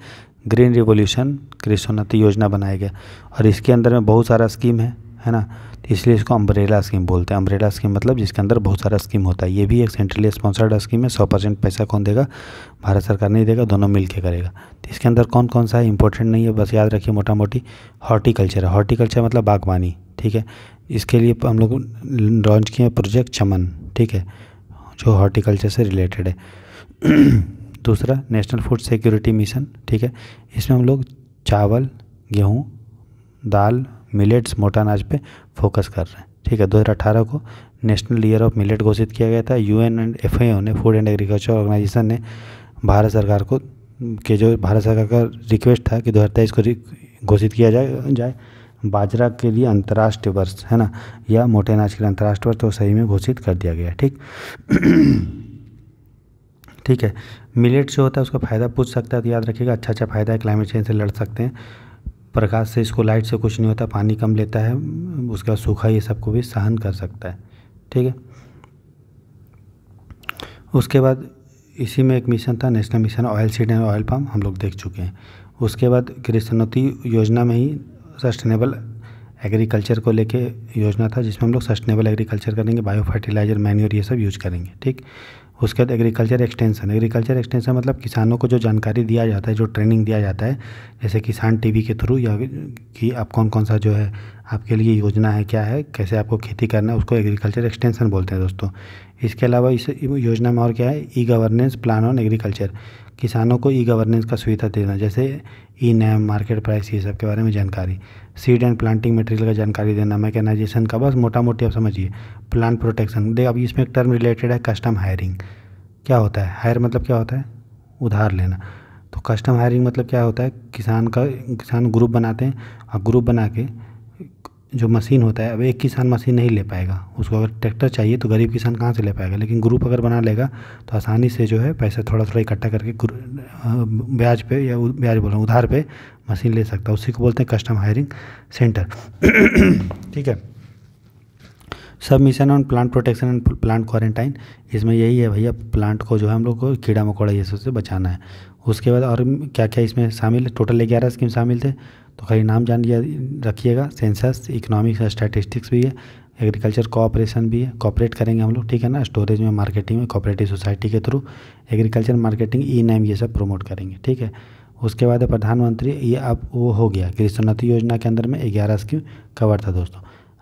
ग्रीन रिवोल्यूशन कृष्णोन्नति योजना बनाया गया और इसके अंदर में बहुत सारा स्कीम है है ना तो इसलिए इसको अम्ब्रेला स्कीम बोलते हैं अम्ब्रेला स्कीम मतलब जिसके अंदर बहुत सारा स्कीम होता है ये भी एक सेंट्रली स्पॉन्सर्ड स्कीम है सौ परसेंट पैसा कौन देगा भारत सरकार नहीं देगा दोनों मिल के करेगा तो इसके अंदर कौन कौन सा है इंपॉर्टेंट नहीं है बस याद रखिए मोटा मोटी हॉर्टिकल्चर है हॉर्टिकल्चर मतलब बागवानी ठीक है इसके लिए हम लोग लॉन्च किए हैं प्रोजेक्ट चमन ठीक है जो हॉर्टिकल्चर से रिलेटेड है दूसरा नेशनल फूड सिक्योरिटी मिशन ठीक है इसमें हम लोग चावल गेहूँ दाल मिलेट्स मोटा अनाज पे फोकस कर रहे हैं ठीक है 2018 को नेशनल ईयर ऑफ मिलेट घोषित किया गया था यूएन एंड एफ ने फूड एंड एग्रीकल्चर ऑर्गेनाइजेशन ने भारत सरकार को के जो भारत सरकार का रिक्वेस्ट था कि दो को घोषित किया जाए जाए बाजरा के लिए अंतर्राष्ट्रीय वर्ष है ना या मोटे अनाज के लिए अंतर्राष्ट्रीय वर्ष तो सही में घोषित कर दिया गया ठीक ठीक है मिलेट जो होता है उसका फ़ायदा पूछ सकता है तो याद रखिएगा अच्छा अच्छा फ़ायदा है क्लाइमेट चेंज से लड़ सकते हैं प्रकाश से इसको लाइट से कुछ नहीं होता पानी कम लेता है उसका सूखा ये सबको भी सहन कर सकता है ठीक है उसके बाद इसी में एक मिशन था national mission oil seed and oil पम्प हम लोग देख चुके हैं उसके बाद कृष्णोती योजना में ही सस्टेनेबल एग्रीकल्चर को लेके योजना था जिसमें हम लोग सस्टेनेबल एग्रीकल्चर करेंगे बायो फर्टिलाइजर मैन्योर ये सब यूज करेंगे ठीक उसके बाद एग्रीकल्चर एक्सटेंशन एग्रीकल्चर एक्सटेंशन मतलब किसानों को जो जानकारी दिया जाता है जो ट्रेनिंग दिया जाता है जैसे किसान टीवी के थ्रू या कि आप कौन कौन सा जो है आपके लिए योजना है क्या है कैसे आपको खेती करना है उसको एग्रीकल्चर एक्सटेंशन बोलते हैं दोस्तों इसके अलावा इस योजना में और क्या है e governance plan on agriculture किसानों को ई गवर्नेंस का सुविधा देना जैसे ई नैम मार्केट प्राइस ये सब के बारे में जानकारी सीड एंड प्लांटिंग मटेरियल का जानकारी देना मैकेनाइजेशन का बस मोटा मोटी आप समझिए प्लांट प्रोटेक्शन देख अब इसमें एक टर्म रिलेटेड है कस्टम हायरिंग क्या होता है हायर मतलब क्या होता है उधार लेना तो कस्टम हायरिंग मतलब क्या होता है किसान का किसान ग्रुप बनाते हैं और ग्रुप बना के जो मशीन होता है अब एक किसान मशीन नहीं ले पाएगा उसको अगर ट्रैक्टर चाहिए तो गरीब किसान कहाँ से ले पाएगा लेकिन ग्रुप अगर बना लेगा तो आसानी से जो है पैसा थोड़ा थोड़ा इकट्ठा करके ब्याज पे या ब्याज बोल रहे उधार पे मशीन ले सकता है उसी को बोलते हैं कस्टम हायरिंग सेंटर ठीक है सब mission on plant protection and plant quarantine इसमें यही है भैया प्लांट को जो है हम लोग को कीड़ा मकोड़ा ये सबसे बचाना है उसके बाद और क्या क्या इसमें शामिल है टोटल ग्यारह स्कीम शामिल थे तो खाली नाम जान लिया रखिएगा सेंसस इकोनॉमिक्स स्टैटिस्टिक्स भी है एग्रीकल्चर कॉपरेशन भी है कॉपरेट करेंगे हम लोग ठीक है ना स्टोरेज में मार्केटिंग में कॉपरेटिव सोसाइटी के through agriculture marketing e NAM ये सब प्रमोट करेंगे ठीक है उसके बाद प्रधानमंत्री ये अब वो हो गया उन्नति योजना के अंदर में ग्यारह स्कीम कवर था दोस्तों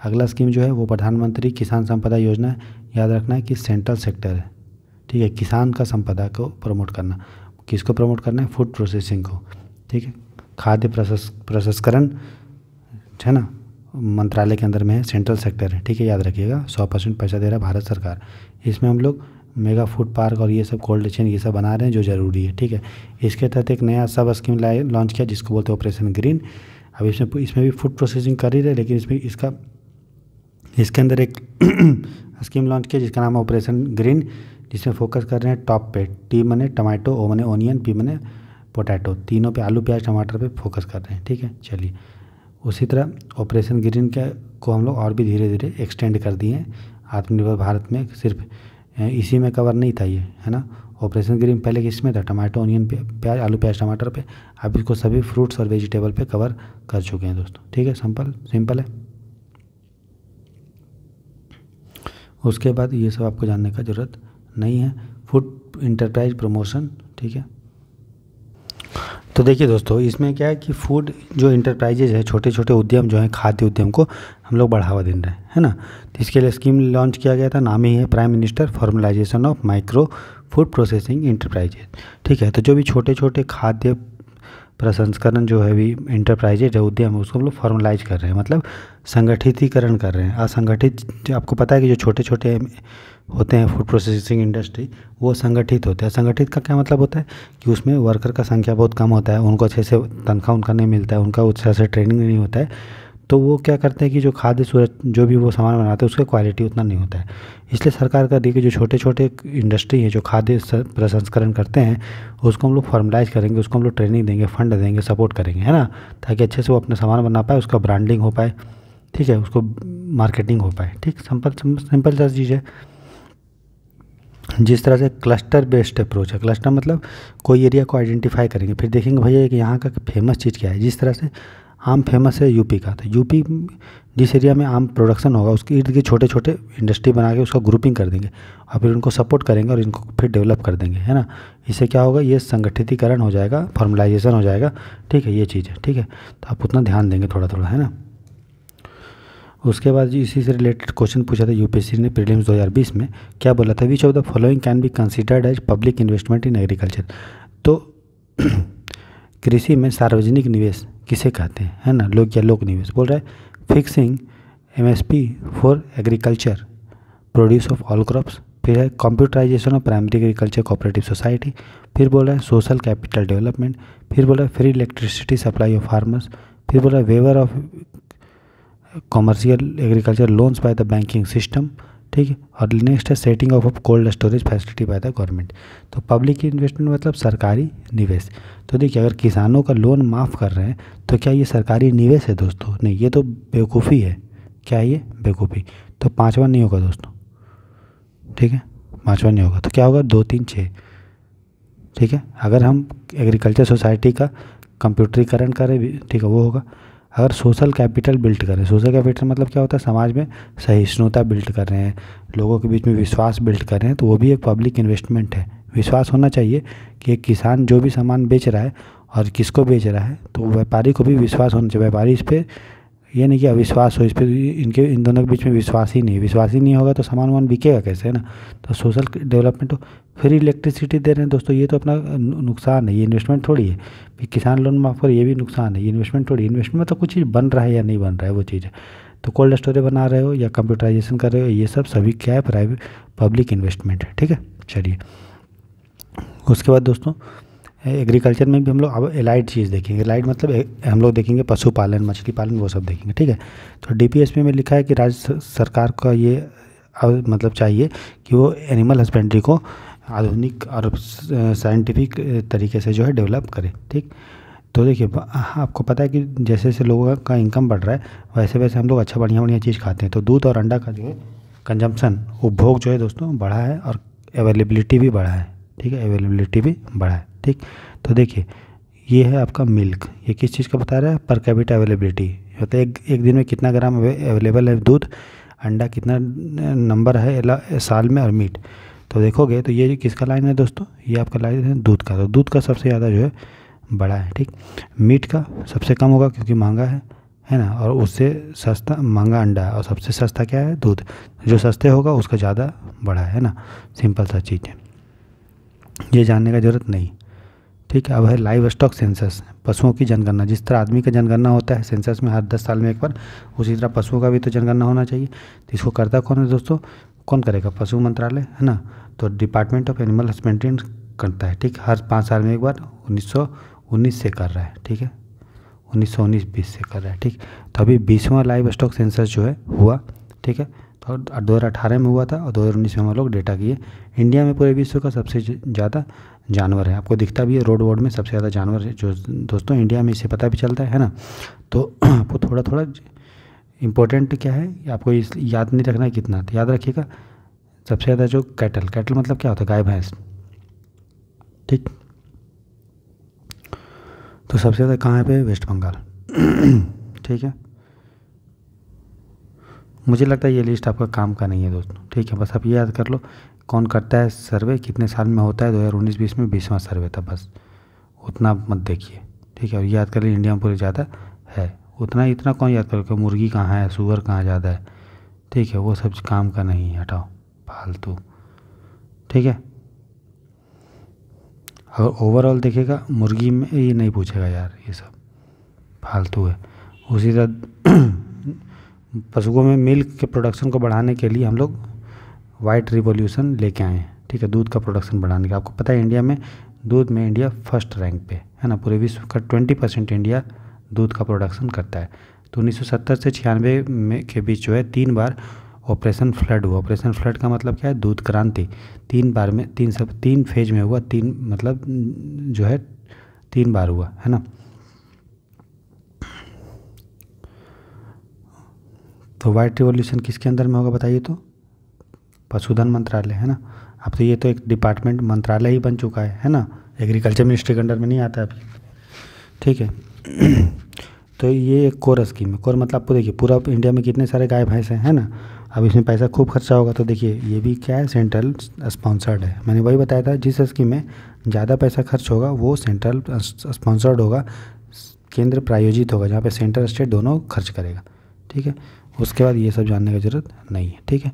अगला स्कीम जो है वो प्रधानमंत्री किसान संपदा योजना याद रखना है कि सेंट्रल सेक्टर है ठीक है किसान का संपदा को प्रमोट करना किसको प्रमोट करना है फूड प्रोसेसिंग को ठीक है खाद्य प्रसंस प्रसंस्करण है ना मंत्रालय के अंदर में है सेंट्रल सेक्टर है ठीक है याद रखिएगा सौ परसेंट पैसा दे रहा है भारत सरकार इसमें हम लोग मेगा फूड पार्क और ये सब कोल्ड चेन ये सब बना रहे हैं जो ज़रूरी है ठीक है इसके तहत एक नया सब स्कीम लाए लॉन्च किया जिसको बोलते हैं ऑपरेशन ग्रीन अब इसमें इसमें भी फूड प्रोसेसिंग कर ही रहे लेकिन इसमें इसका इसके अंदर एक स्कीम लॉन्च किया जिसका नाम ऑपरेशन ग्रीन जिसमें फोकस कर रहे हैं टॉप पे टी मने टमाटो ओ मने ओनियन पी मने पोटैटो तीनों पे आलू प्याज टमाटर पे फोकस कर रहे हैं ठीक है चलिए उसी तरह ऑपरेशन ग्रीन का को हम लोग और भी धीरे धीरे एक्सटेंड कर दिए हैं आत्मनिर्भर भारत में सिर्फ इसी में कवर नहीं था ये है ना ऑपरेशन ग्रीन पहले किस में था टमाटो ऑनियन पे प्याज आलू प्याज टमाटर पे आप इसको सभी फ्रूट्स और वेजिटेबल पे कवर कर चुके हैं दोस्तों ठीक है सिंपल सिंपल है उसके बाद ये सब आपको जानने का ज़रूरत नहीं है फूड इंटरप्राइज प्रमोशन ठीक है तो देखिए दोस्तों इसमें क्या है कि फूड जो इंटरप्राइजेज है छोटे छोटे उद्यम जो हैं खाद्य उद्यम को हम लोग बढ़ावा दे रहे हैं है ना तो इसके लिए स्कीम लॉन्च किया गया था नाम ही है prime minister formalisation of micro food processing enterprises ठीक है तो जो भी छोटे छोटे खाद्य प्रसंस्करण जो है भी इंटरप्राइजेज है उद्यम उसको हम लोग फॉर्मलाइज कर रहे हैं मतलब संगठितीकरण कर रहे हैं असंगठित आपको पता है कि जो छोटे छोटे होते हैं फूड प्रोसेसिंग इंडस्ट्री वो संगठित होते हैं संगठित का क्या मतलब होता है कि उसमें वर्कर का संख्या बहुत कम होता है उनको अच्छे से तनख्वाह उनका नहीं मिलता है उनका अच्छा से ट्रेनिंग नहीं होता है तो वो क्या करते हैं कि जो खाद्य सूरज जो भी वो सामान बनाते हैं उसका क्वालिटी उतना नहीं होता है इसलिए सरकार का देखिए जो छोटे छोटे इंडस्ट्री हैं जो खाद्य प्रसंस्करण करते हैं उसको हम लोग फॉर्मलाइज करेंगे उसको हम लोग ट्रेनिंग देंगे फंड देंगे सपोर्ट करेंगे है ना ताकि अच्छे से वो अपना सामान बना पाए उसका ब्रांडिंग हो पाए ठीक है उसको मार्केटिंग हो पाए ठीक सिंपल सिंपल सा चीज़ है जिस तरह से क्लस्टर बेस्ड अप्रोच है क्लस्टर मतलब कोई एरिया को आइडेंटिफाई करेंगे फिर देखेंगे भैया कि यहाँ का फेमस चीज़ क्या है जिस तरह से आम फेमस है यूपी का तो यूपी जिस एरिया में आम प्रोडक्शन होगा उसके इर्द गिर्द छोटे छोटे इंडस्ट्री बना के उसका ग्रुपिंग कर देंगे और फिर उनको सपोर्ट करेंगे और इनको फिर डेवलप कर देंगे है ना इससे क्या होगा ये संगठितीकरण हो जाएगा फॉर्मलाइजेशन हो जाएगा ठीक है ये चीज़ है ठीक है तो आप उतना ध्यान देंगे थोड़ा थोड़ा है ना उसके बाद इसी से रिलेटेड क्वेश्चन पूछा था यूपीएससी ने प्रीलिम्स 2020 में क्या बोला था which of the following can be considered as public investment in agriculture तो, तो कृषि में सार्वजनिक निवेश किसे कहते हैं है ना लोग या लोक निवेश बोल रहे हैं fixing MSP for agriculture produce of all crops फिर है computerisation of primary agriculture cooperative society फिर बोल रहा है सोशल कैपिटल डेवलपमेंट फिर बोल रहा है free electricity supply of farmers फिर बोल रहा है waiver of commercial agriculture loans by the banking system ठीक है और नेक्स्ट है setting of of cold storage facility by the government तो पब्लिक इन्वेस्टमेंट मतलब सरकारी निवेश तो देखिए अगर किसानों का लोन माफ़ कर रहे हैं तो क्या ये सरकारी निवेश है दोस्तों नहीं ये तो बेवकूफ़ी है क्या ये बेवकूफ़ी तो पाँचवा नहीं होगा दोस्तों ठीक है पाँचवा नहीं होगा तो क्या होगा दो तीन छः ठीक है अगर हम एग्रीकल्चर सोसाइटी का कंप्यूटरीकरण करें ठीक है वो होगा अगर सोशल कैपिटल बिल्ड करें सोशल कैपिटल मतलब क्या होता है समाज में सहिष्णुता बिल्ड कर रहे हैं लोगों के बीच में विश्वास बिल्ड कर रहे हैं तो वो भी एक पब्लिक इन्वेस्टमेंट है विश्वास होना चाहिए कि एक किसान जो भी सामान बेच रहा है और किसको बेच रहा है तो व्यापारी को भी विश्वास होना चाहिए व्यापारी इस पर ये नहीं कि अविश्वास हो इस पर इनके इन दोनों के बीच में विश्वास ही नहीं विश्वास ही नहीं होगा तो सामान वामान बिकेगा कैसे है ना तो सोशल डेवलपमेंट तो फिर इलेक्ट्रिसिटी दे रहे हैं दोस्तों ये तो अपना नुकसान है ये इन्वेस्टमेंट थोड़ी है किसान लोन माफ करो ये भी नुकसान है ये इन्वेस्टमेंट थोड़ी इन्वेस्टमेंट मतलब कुछ चीज़ बन रहा है या नहीं बन रहा है वो चीज़ है तो कोल्ड स्टोरेज बना रहे हो या कंप्यूटराइजेशन कर रहे हो ये सब सभी क्या है प्राइवेट पब्लिक इन्वेस्टमेंट है ठीक है चलिए उसके बाद दोस्तों एग्रीकल्चर में भी हम लोग अब एलाइड चीज़ देखेंगे एलाइड मतलब ए, हम लोग देखेंगे पशुपालन मछली पालन वो सब देखेंगे ठीक है तो डीपीएसपी में लिखा है कि राज्य सरकार का ये अब मतलब चाहिए कि वो एनिमल हस्बेंड्री को आधुनिक और साइंटिफिक तरीके से जो है डेवलप करे ठीक तो देखिए आपको पता है कि जैसे जैसे लोगों का इनकम बढ़ रहा है वैसे वैसे हम लोग अच्छा बढ़िया बढ़िया चीज़ खाते हैं तो दूध और अंडा का जो है कंजम्पन उपभोग जो है दोस्तों बढ़ा है और अवेलेबिलिटी भी बढ़ा है ठीक है अवेलेबिलिटी भी बढ़ा है ठीक तो देखिए ये है आपका मिल्क ये किस चीज़ का बता रहा है पर कैबिट अवेलेबिलिटी मतलब एक एक दिन में कितना ग्राम अवेलेबल है दूध अंडा कितना नंबर है साल में और मीट तो देखोगे तो ये किसका लाइन है दोस्तों ये आपका लाइन है दूध का तो दूध का सबसे ज़्यादा जो है बड़ा है ठीक मीट का सबसे कम होगा क्योंकि महंगा है है ना और उससे सस्ता महंगा अंडा है और सबसे सस्ता क्या है दूध जो सस्ते होगा उसका ज़्यादा बड़ा है ना सिंपल सा चीज़ है ये जानने का ज़रूरत नहीं ठीक है अब है लाइव स्टॉक सेंसस पशुओं की जनगणना जिस तरह आदमी का जनगणना होता है सेंसस में हर दस साल में एक बार उसी तरह पशुओं का भी तो जनगणना होना चाहिए तो इसको करता कौन है दोस्तों कौन करेगा पशु मंत्रालय है ना तो डिपार्टमेंट ऑफ एनिमल हस्बेंड्री करता है ठीक हर पाँच साल में एक बार उन्नीस से कर रहा है ठीक है उन्नीस सौ उन्नीस बीस से कर रहा है ठीक तो अभी बीसवां लाइव स्टॉक सेंसस जो है हुआ ठीक है तो दो हज़ार अठारह में हुआ था और दो हज़ार उन्नीस में हम लोग डेटा किए इंडिया में पूरे विश्व का सबसे ज़्यादा जानवर है आपको दिखता भी है रोड वोड में सबसे ज़्यादा जानवर है जो दोस्तों इंडिया में इसे पता भी चलता है ना तो आपको थोड़ा थोड़ा इम्पोर्टेंट क्या है आपको इस याद नहीं रखना है कितना तो याद रखिएगा सबसे ज़्यादा जो कैटल कैटल मतलब क्या होता है गाय भैंस ठीक तो सबसे ज़्यादा कहाँ है पे वेस्ट बंगाल ठीक है मुझे लगता है ये लिस्ट आपका काम का नहीं है दोस्तों ठीक है बस आप ये याद कर लो कौन करता है सर्वे कितने साल में होता है दो हज़ार उन्नीस बीस में बीसवा सर्वे था बस उतना मत देखिए ठीक है और याद कर लीजिए इंडिया में पूरे ज़्यादा है उतना इतना कौन याद करोगे मुर्गी कहाँ है सुअर कहाँ ज़्यादा है ठीक है वो सब काम का नहीं हटाओ फालतू ठीक है अगर ओवरऑल देखेगा मुर्गी में ये नहीं पूछेगा यार ये सब फालतू है उसी तरह पशुओं में मिल्क के प्रोडक्शन को बढ़ाने के लिए हम लोग वाइट रिवोल्यूशन लेके आए हैं ठीक है दूध का प्रोडक्शन बढ़ाने का आपको पता है इंडिया में दूध में इंडिया फर्स्ट रैंक पे है ना पूरे विश्व का ट्वेंटी परसेंट इंडिया दूध का प्रोडक्शन करता है तो उन्नीस सौ सत्तर से छियानवे में के बीच जो है तीन बार ऑपरेशन फ्लड हुआ ऑपरेशन फ्लड का मतलब क्या है दूध क्रांति तीन बार में तीन सब तीन फेज में हुआ तीन मतलब जो है तीन बार हुआ है ना तो वाइट रिवोल्यूशन किसके अंदर में होगा बताइए तो पशुधन मंत्रालय है ना अब तो ये तो एक डिपार्टमेंट मंत्रालय ही बन चुका है है ना एग्रीकल्चर मिनिस्ट्री के अंडर में नहीं आता अभी ठीक है तो ये एक कोर स्कीम है कोर मतलब आपको देखिए पूरा इंडिया में कितने सारे गाय भैंस हैं है ना अब इसमें पैसा खूब खर्चा होगा तो देखिए ये भी क्या है सेंट्रल स्पॉन्सर्ड है मैंने वही बताया था जिस स्कीम में ज़्यादा पैसा खर्च होगा वो सेंट्रल स्पॉन्सर्ड होगा केंद्र प्रायोजित होगा जहाँ पे सेंट्रल स्टेट दोनों खर्च करेगा ठीक है उसके बाद ये सब जानने की ज़रूरत नहीं है ठीक है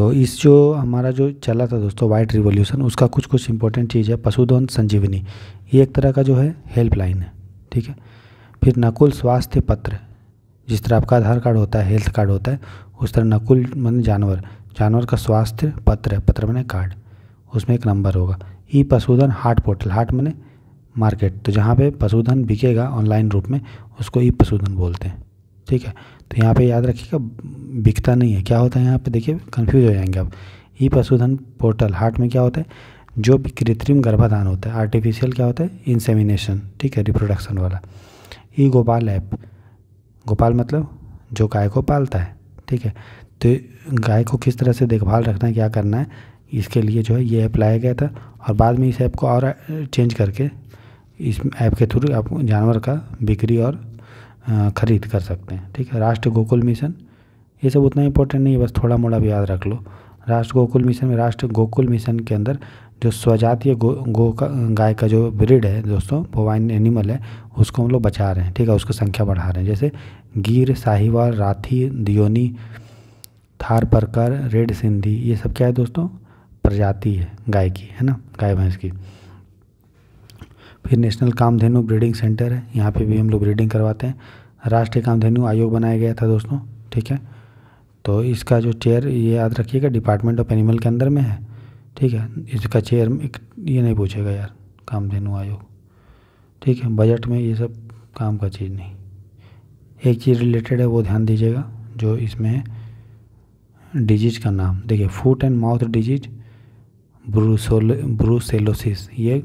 तो इस जो हमारा जो चला था दोस्तों वाइट रिवोल्यूशन उसका कुछ कुछ इंपॉर्टेंट चीज़ है पशुधन संजीवनी ये एक तरह का जो है हेल्पलाइन है ठीक है फिर नकुल स्वास्थ्य पत्र जिस तरह आपका आधार कार्ड होता है हेल्थ कार्ड होता है उस तरह नकुल मन जानवर जानवर का स्वास्थ्य पत्र है पत्र मैंने कार्ड उसमें एक नंबर होगा ई पशुधन हार्ट पोर्टल हार्ट मैंने मार्केट तो जहाँ पे पशुधन बिकेगा ऑनलाइन रूप में उसको ई पशुधन बोलते हैं ठीक है तो यहाँ पे याद रखिएगा बिकता नहीं है क्या होता है यहाँ पे देखिए कंफ्यूज हो जाएंगे आप ई पशुधन पोर्टल हार्ट में क्या होता है जो भी कृत्रिम गर्भाधान होता है आर्टिफिशियल क्या होता है इंसेमिनेशन ठीक है रिप्रोडक्शन वाला ई गोपाल ऐप गोपाल मतलब जो गाय को पालता है ठीक है तो गाय को किस तरह से देखभाल रखना है क्या करना है इसके लिए जो है ये ऐप लाया गया था और बाद में इस ऐप को और चेंज करके इस ऐप के थ्रू आप जानवर का बिक्री और ख़रीद कर सकते हैं ठीक है राष्ट्र गोकुल मिशन ये सब उतना इंपॉर्टेंट नहीं है बस थोड़ा मोड़ा भी याद रख लो राष्ट्र गोकुल मिशन में राष्ट्र गोकुल मिशन के अंदर जो स्वजातीय गो गो का गाय का जो ब्रिड है दोस्तों बोवाइन एनिमल है उसको हम लोग बचा रहे हैं ठीक है उसकी संख्या बढ़ा रहे हैं जैसे गिर साहिवाल राठी दियोनी थार परकर रेड सिंधी ये सब क्या है दोस्तों प्रजाति है गाय की है ना गाय भैंस की फिर नेशनल कामधेनु ब्रीडिंग सेंटर है यहाँ पे भी हम लोग ब्रीडिंग करवाते हैं राष्ट्रीय कामधेनु आयोग बनाया गया था दोस्तों ठीक है तो इसका जो चेयर ये याद रखिएगा डिपार्टमेंट ऑफ एनिमल के अंदर में है ठीक है इसका चेयर ये नहीं पूछेगा यार कामधेनु आयोग ठीक है बजट में ये सब काम का चीज़ नहीं एक चीज़ रिलेटेड है वो ध्यान दीजिएगा जो इसमें है डिजीज का नाम देखिए फूट एंड माउथ डिजीज ब्रूसोल ब्रूसेलोसिस ये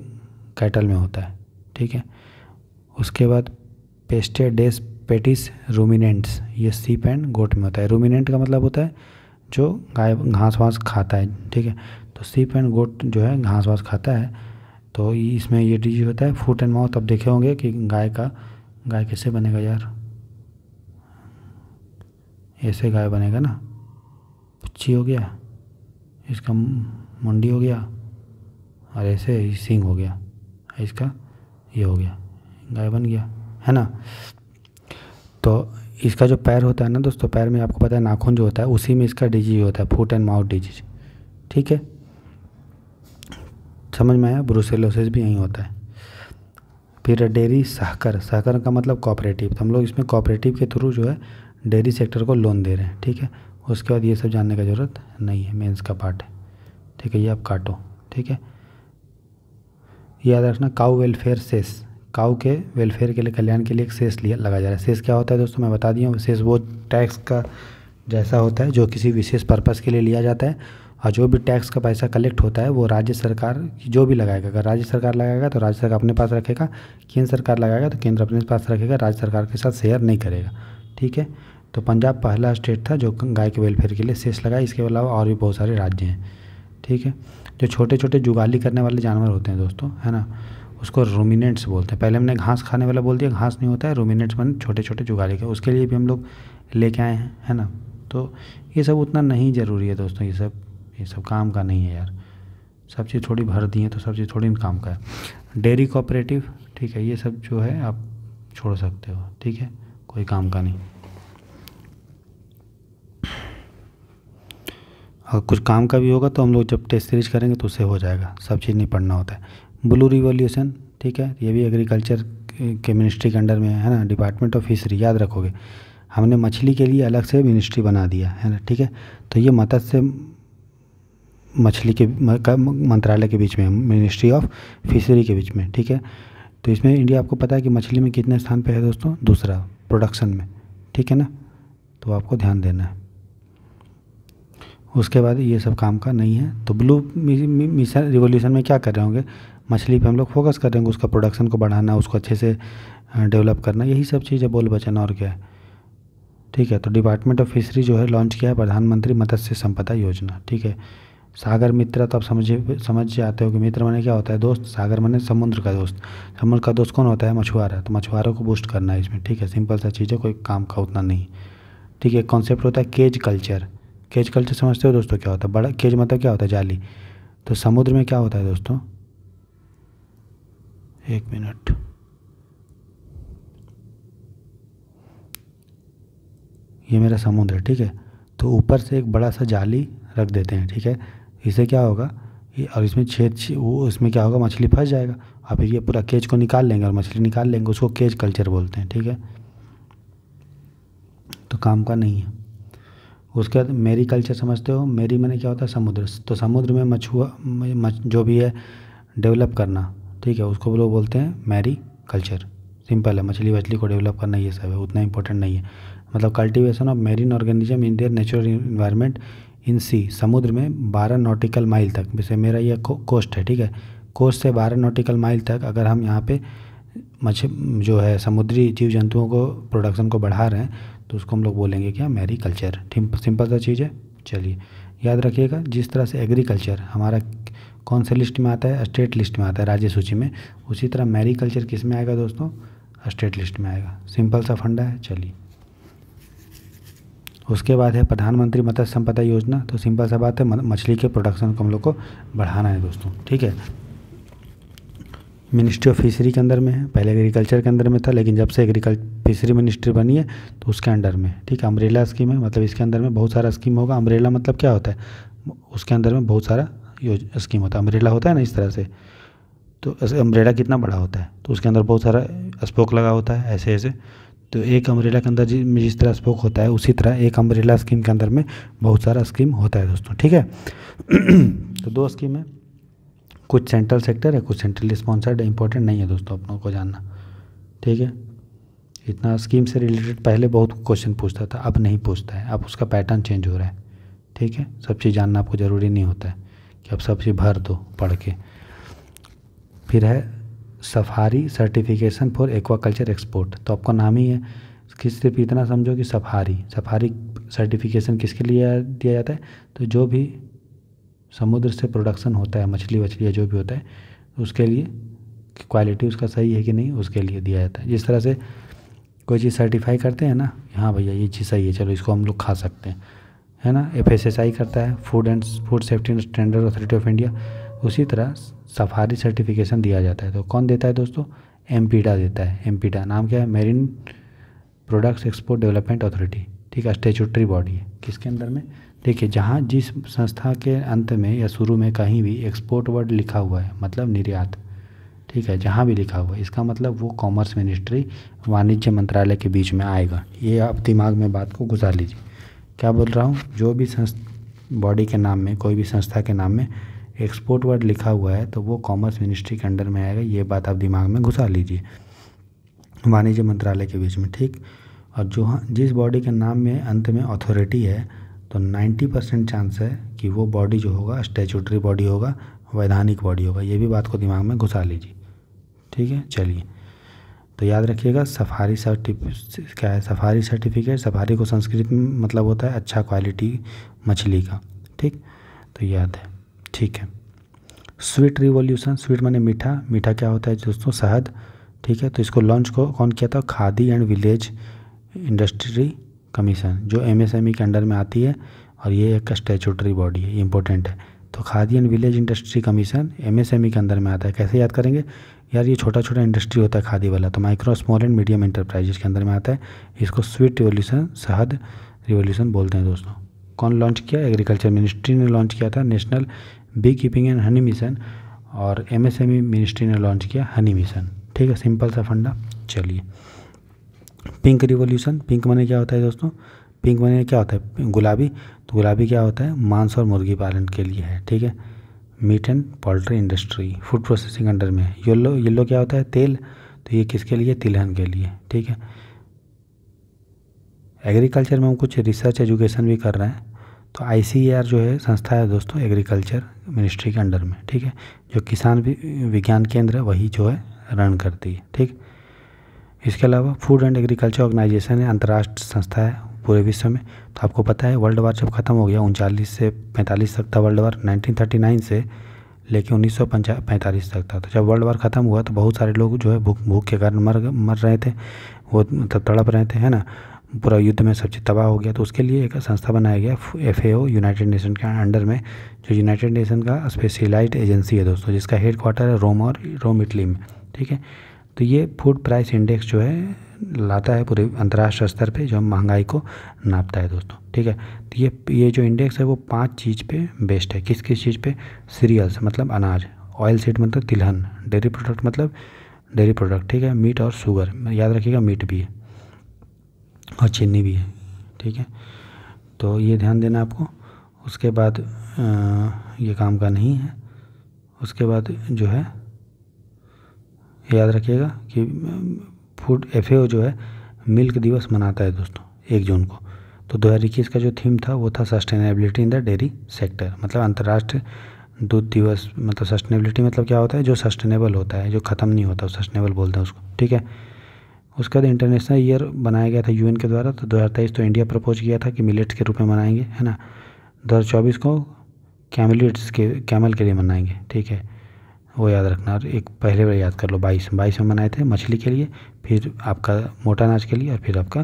कैटल में होता है ठीक है उसके बाद पेस्टेडेस पेटिस रूमिनेंट्स ये सीप एंड गोट में होता है रूमिनेंट का मतलब होता है जो गाय घास वास खाता है ठीक है तो सीप एंड गोट जो है घास वास खाता है तो इसमें ये डिजीज होता है फूट एंड माउथ अब देखे होंगे कि गाय का गाय कैसे बनेगा यार ऐसे गाय बनेगा ना पुच्ची हो गया इसका मुंडी हो गया और ऐसे सिंग हो गया इसका ये हो गया गाय बन गया है ना तो इसका जो पैर होता है ना दोस्तों पैर में आपको पता है नाखून जो होता है उसी में इसका डिजीज होता है फूट एंड माउथ डिजीज ठीक है समझ में आया ब्रूसेलोसिस भी यहीं होता है फिर डेयरी सहकर सहकर का मतलब कॉपरेटिव तो हम लोग इसमें कॉपरेटिव के थ्रू जो है डेयरी सेक्टर को लोन दे रहे हैं ठीक है उसके बाद ये सब जानने का ज़रूरत नहीं है मेंस का पार्ट है ठीक है ये आप काटो ठीक है याद रखना काउ वेलफेयर सेस काऊ के वेलफेयर के लिए कल्याण के लिए एक सेस लिया लगाया जा रहा है सेस क्या होता है दोस्तों मैं बता दिया सेस वो टैक्स का जैसा होता है जो किसी विशेष पर्पज़ के लिए लिया जाता है और जो भी टैक्स का पैसा कलेक्ट होता है वो राज्य सरकार जो भी लगाएगा अगर राज्य सरकार लगाएगा तो राज्य सरकार अपने पास रखेगा केंद्र सरकार लगाएगा तो केंद्र अपने पास रखेगा राज्य सरकार के साथ शेयर नहीं करेगा ठीक है तो पंजाब पहला स्टेट था जो गाय के वेलफेयर के लिए सेस लगाए इसके अलावा और भी बहुत सारे राज्य हैं ठीक है जो छोटे छोटे जुगाली करने वाले जानवर होते हैं दोस्तों है ना उसको रोमिनेट्स बोलते हैं पहले हमने घास खाने वाला बोल दिया घास नहीं होता है रोमिनेट्स मन छोटे छोटे जुगाली के उसके लिए भी हम लोग लेके आए हैं है ना तो ये सब उतना नहीं ज़रूरी है दोस्तों ये सब ये सब काम का नहीं है यार सब चीज़ थोड़ी भर दी है तो सब चीज़ थोड़ी काम का है डेयरी कोऑपरेटिव ठीक है ये सब जो है आप छोड़ सकते हो ठीक है कोई काम का नहीं और कुछ काम का भी होगा तो हम लोग जब टेस्ट सीरीज करेंगे तो उससे हो जाएगा सब चीज़ नहीं पढ़ना होता है ब्लू रिवोल्यूशन ठीक है ये भी एग्रीकल्चर के मिनिस्ट्री के अंडर में है ना डिपार्टमेंट ऑफ फिशरी याद रखोगे हमने मछली के लिए अलग से मिनिस्ट्री बना दिया है ना ठीक है तो ये मत्स्य मछली के मंत्रालय के बीच में मिनिस्ट्री ऑफ फिशरी के बीच में ठीक है तो इसमें इंडिया आपको पता है कि मछली में कितने स्थान पर है दोस्तों दूसरा प्रोडक्शन में ठीक है ना तो आपको ध्यान देना है उसके बाद ये सब काम का नहीं है तो ब्लू मिशन रिवोल्यूशन में क्या कर रहे होंगे मछली पे हम लोग फोकस कर उसका प्रोडक्शन को बढ़ाना उसको अच्छे से डेवलप करना यही सब चीज़ है बोल बचन और क्या है ठीक है तो डिपार्टमेंट ऑफ फिशरी जो है लॉन्च किया है प्रधानमंत्री मत्स्य संपदा योजना ठीक है सागर मित्र तो आप समझिए समझ जाते हो कि मित्र माने क्या होता है दोस्त सागर माने समुद्र का दोस्त समुद्र का दोस्त कौन होता है मछुआरा तो मछुआरों को बूस्ट करना है इसमें ठीक है सिंपल सा चीज़ है कोई काम का उतना नहीं ठीक है कॉन्सेप्ट होता है केज कल्चर केज कल्चर समझते हो दोस्तों क्या होता है बड़ा केज मतलब क्या होता है जाली तो समुद्र में क्या होता है दोस्तों एक मिनट ये मेरा समुद्र है ठीक है तो ऊपर से एक बड़ा सा जाली रख देते हैं ठीक है इसे क्या होगा ये और इसमें छेद वो इसमें क्या होगा मछली फंस जाएगा और फिर ये पूरा केज को निकाल लेंगे और मछली निकाल लेंगे उसको केज कल्चर बोलते हैं ठीक है तो काम का नहीं है उसके बाद मेरी कल्चर समझते हो मेरी मैंने क्या होता है समुद्र तो समुद्र में मछुआ मच, जो भी है डेवलप करना ठीक है उसको लोग बोलते हैं मैरी कल्चर सिंपल है मछली वछली को डेवलप करना ये सब है उतना इंपॉर्टेंट नहीं है मतलब cultivation of marine organism in their natural environment in sea समुद्र में बारह नॉटिकल माइल तक जैसे मेरा ये को, कोस्ट है ठीक है कोस्ट से बारह नॉटिकल माइल तक अगर हम यहाँ पे मछ जो है समुद्री जीव जंतुओं को प्रोडक्शन को बढ़ा रहे हैं तो उसको हम लोग बोलेंगे क्या मैरी कल्चर सिंपल सा चीज़ है चलिए याद रखिएगा जिस तरह से एग्रीकल्चर हमारा कौन से लिस्ट में आता है स्टेट लिस्ट में आता है राज्य सूची में उसी तरह कल्चर किस में आएगा दोस्तों स्टेट लिस्ट में आएगा सिंपल सा फंडा है चलिए उसके बाद है प्रधानमंत्री मत्स्य संपदा योजना तो सिंपल सा बात है मछली के प्रोडक्शन को हम लोग को बढ़ाना है दोस्तों ठीक है मिनिस्ट्री ऑफ फिशरी के अंदर में है पहले एग्रीकल्चर के अंदर में था लेकिन जब से एग्रीकल फिशरी मिनिस्ट्री बनी है तो उसके अंडर में ठीक है अम्ब्रेला स्कीम है मतलब इसके अंदर में बहुत सारा स्कीम होगा अम्ब्रेला मतलब क्या होता है उसके अंदर में बहुत सारा स्कीम होता है अम्ब्रेला होता है ना इस तरह से तो अम्ब्रेला कितना बड़ा होता है तो उसके अंदर बहुत सारा स्पोक लगा होता है ऐसे ऐसे तो एक अम्ब्रेला के अंदर जिस जिस तरह स्पोक होता है उसी तरह एक अम्ब्रेला स्कीम के अंदर में बहुत सारा स्कीम होता है दोस्तों ठीक है तो दो स्कीम है कुछ सेंट्रल सेक्टर है कुछ सेंट्रली स्पॉन्सर्ड है इंपॉर्टेंट नहीं है दोस्तों अपनों को जानना ठीक है इतना स्कीम से रिलेटेड पहले बहुत क्वेश्चन पूछता था अब नहीं पूछता है अब उसका पैटर्न चेंज हो रहा है ठीक है सब चीज़ जानना आपको ज़रूरी नहीं होता है कि आप चीज़ भर दो पढ़ के फिर है Shaphari certification for aquaculture export तो आपका नाम ही है कि सिर्फ इतना समझो कि सफारी सफारी सर्टिफिकेशन किसके लिए दिया जाता है तो जो भी समुद्र से प्रोडक्शन होता है मछली वछली जो भी होता है उसके लिए क्वालिटी उसका सही है कि नहीं उसके लिए दिया जाता है जिस तरह से कोई चीज़ सर्टिफाई करते हैं ना हाँ भैया ये चीज़ सही है चलो इसको हम लोग खा सकते हैं है ना एफ करता है food and food safety standard authority of India उसी तरह सफारी सर्टिफिकेशन दिया जाता है तो कौन देता है दोस्तों एमपीडा देता है एमपीडा नाम क्या है marine products export development authority ठीक है स्टेचुटरी बॉडी है किसके अंदर में देखिए जहाँ जिस संस्था के अंत में या शुरू में कहीं भी एक्सपोर्ट वर्ड लिखा हुआ है मतलब निर्यात ठीक है जहाँ भी लिखा हुआ है इसका मतलब वो कॉमर्स मिनिस्ट्री वाणिज्य मंत्रालय के बीच में आएगा ये आप दिमाग में बात को गुजार लीजिए क्या बोल रहा हूँ जो भी बॉडी के नाम में कोई भी संस्था के नाम में एक्सपोर्ट वर्ड लिखा हुआ है तो वो कॉमर्स मिनिस्ट्री के अंडर में आएगा ये बात आप दिमाग में घुसा लीजिए वाणिज्य मंत्रालय के बीच में ठीक और जो हाँ जिस बॉडी के नाम में अंत में अथॉरिटी है तो 90 परसेंट चांस है कि वो बॉडी जो होगा स्टेचूटरी बॉडी होगा वैधानिक बॉडी होगा ये भी बात को दिमाग में घुसा लीजिए ठीक है चलिए तो याद रखिएगा सफारी सर्टिफिक क्या है सफारी सर्टिफिकेट सफारी को संस्कृत में मतलब होता है अच्छा क्वालिटी मछली का ठीक तो याद है ठीक है स्वीट रिवॉल्यूशन स्वीट माने मीठा मीठा क्या होता है दोस्तों शहद ठीक है तो इसको लॉन्च को कौन किया था Khadi and village industry commission जो एमएसएमई e के अंडर में आती है और ये एक स्टेचुटरी बॉडी है इंपॉर्टेंट है तो Khadi and village industry commission MSME e के अंदर में आता है कैसे याद करेंगे यार ये छोटा छोटा इंडस्ट्री होता है खादी वाला तो micro small and medium enterprises के अंदर में आता है इसको स्वीट रिवोल्यूशन शहद रिवोल्यूशन बोलते हैं दोस्तों कौन लॉन्च किया एग्रीकल्चर मिनिस्ट्री ने लॉन्च किया था national bee keeping and honey mission और एमएसएमई मिनिस्ट्री e ने लॉन्च किया हनी मिशन ठीक है सिंपल सा फंडा चलिए पिंक रिवोल्यूशन पिंक माने क्या होता है दोस्तों पिंक मनी क्या होता है गुलाबी तो गुलाबी क्या होता है मांस और मुर्गी पालन के लिए है ठीक है meat and poultry industry food processing under में येल्लो येल्लो क्या होता है तेल तो ये किसके लिए तिलहन के लिए ठीक है एग्रीकल्चर में हम कुछ रिसर्च एजुकेशन भी कर रहे हैं तो आई जो है संस्था है दोस्तों एग्रीकल्चर मिनिस्ट्री के अंडर में ठीक है जो किसान विज्ञान केंद्र है वही जो है रन करती है ठीक इसके अलावा फूड एंड एग्रीकल्चर ऑर्गेनाइजेशन है अंतर्राष्ट्रीय संस्था है पूरे विश्व में तो आपको पता है वर्ल्ड वार जब ख़त्म हो गया उनचालीस से पैंतालीस तक था वर्ल्ड वार 1939 से लेकिन उन्नीस सौ पैंतालीस तक था तो जब वर्ल्ड वार ख़त्म हुआ तो बहुत सारे लोग जो है भूख भूख के कारण मर मर रहे थे वो मतलब तड़प रहे थे है ना पूरा युद्ध में सब चीज़ तबाह हो गया तो उसके लिए एक संस्था बनाया गया एफ यूनाइटेड नेशन के अंडर में जो यूनाइटेड नेशन का स्पेशलाइज्ड एजेंसी है दोस्तों जिसका हेड क्वार्टर है रोम और रोम इटली में ठीक है तो ये फूड प्राइस इंडेक्स जो है लाता है पूरे अंतर्राष्ट्रीय स्तर पे जो महंगाई को नापता है दोस्तों ठीक है तो ये ये जो इंडेक्स है वो पांच चीज़ पे बेस्ट है किस किस चीज़ पे सीरियल्स मतलब अनाज ऑयल सीड मतलब तिलहन डेयरी प्रोडक्ट मतलब डेयरी प्रोडक्ट ठीक है मीट और शुगर याद रखिएगा मीट भी है और चीनी भी है ठीक है तो ये ध्यान देना आपको उसके बाद ये काम का नहीं है उसके बाद जो है याद रखिएगा कि फूड एफ जो है मिल्क दिवस मनाता है दोस्तों एक जून को तो दो हज़ार इक्कीस का जो थीम था वो था sustainability in the dairy sector मतलब अंतर्राष्ट्रीय दूध दिवस मतलब सस्टेनेबिलिटी मतलब क्या होता है जो सस्टेनेबल होता है जो ख़त्म नहीं होता सस्टेनेबल बोलते हैं उसको ठीक है उसके बाद इंटरनेशनल ईयर बनाया गया था यूएन के द्वारा तो 2023 तो इंडिया प्रपोज किया था कि मिलेट्स के रूप में मनाएंगे है ना 2024 को कैमलिट्स के कैमल के लिए मनाएंगे ठीक है वो याद रखना और एक पहले बार याद कर लो बाईस बाईस में बनाए थे मछली के लिए फिर आपका मोटा अनाज के लिए और फिर आपका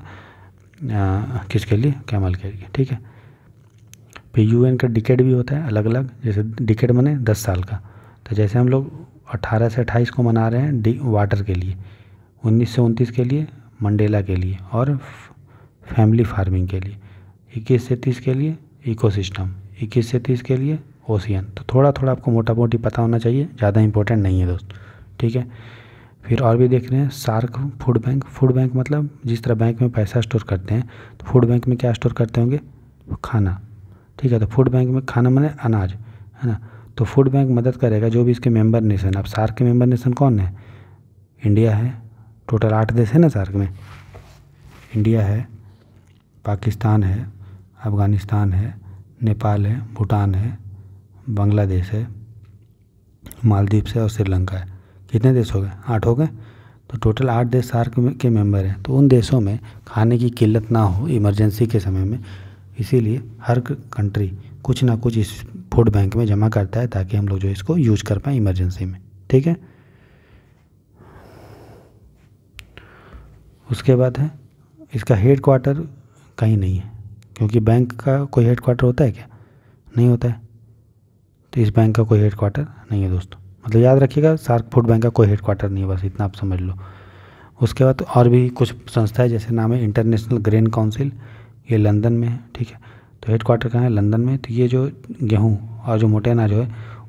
किसके लिए कैमल के लिए ठीक है फिर यू का डिकेट भी होता है अलग अलग जैसे डिकेट बने दस साल का तो जैसे हम लोग अट्ठारह से अट्ठाईस को मना रहे हैं डी वाटर के लिए उन्नीस से उनतीस के लिए मंडेला के लिए और फैमिली फार्मिंग के लिए इक्कीस से तीस के लिए इकोसिस्टम इक्कीस से तीस के लिए ओशियन तो थोड़ा थोड़ा आपको मोटा मोटी पता होना चाहिए ज़्यादा इंपॉर्टेंट नहीं है दोस्त ठीक है फिर और भी देख रहे हैं SAARC food bank food bank मतलब जिस तरह बैंक में पैसा स्टोर करते हैं तो फूड बैंक में क्या स्टोर करते होंगे खाना ठीक है तो फूड बैंक में खाना मैंने अनाज है ना तो फूड बैंक मदद करेगा जो भी इसके मेंबर नेशन अब सार्क के मेंबर नेशन कौन है इंडिया है टोटल आठ देश है ना सार्क में इंडिया है पाकिस्तान है अफ़गानिस्तान है नेपाल है भूटान है बांग्लादेश है मालदीव है और श्रीलंका है कितने देश हो गए आठ हो गए तो टोटल आठ देश सार्क के मेंबर हैं तो उन देशों में खाने की किल्लत ना हो इमरजेंसी के समय में इसीलिए हर कंट्री कुछ ना कुछ इस फूड बैंक में जमा करता है ताकि हम लोग जो इसको यूज कर पाएँ इमरजेंसी में ठीक है उसके बाद है इसका हेड क्वार्टर कहीं नहीं है क्योंकि बैंक का कोई हेड क्वार्टर होता है क्या नहीं होता है तो इस बैंक का कोई हेड क्वार्टर नहीं है दोस्तों मतलब याद रखिएगा सार्क फूड बैंक का कोई हेड क्वार्टर नहीं है बस इतना आप समझ लो उसके बाद तो और भी कुछ संस्था है जैसे नाम है इंटरनेशनल ग्रेन काउंसिल ये लंदन में है ठीक है तो हेड क्वार्टर कहाँ है लंदन में तो ये जो गेहूँ और जो मोटे अनाज है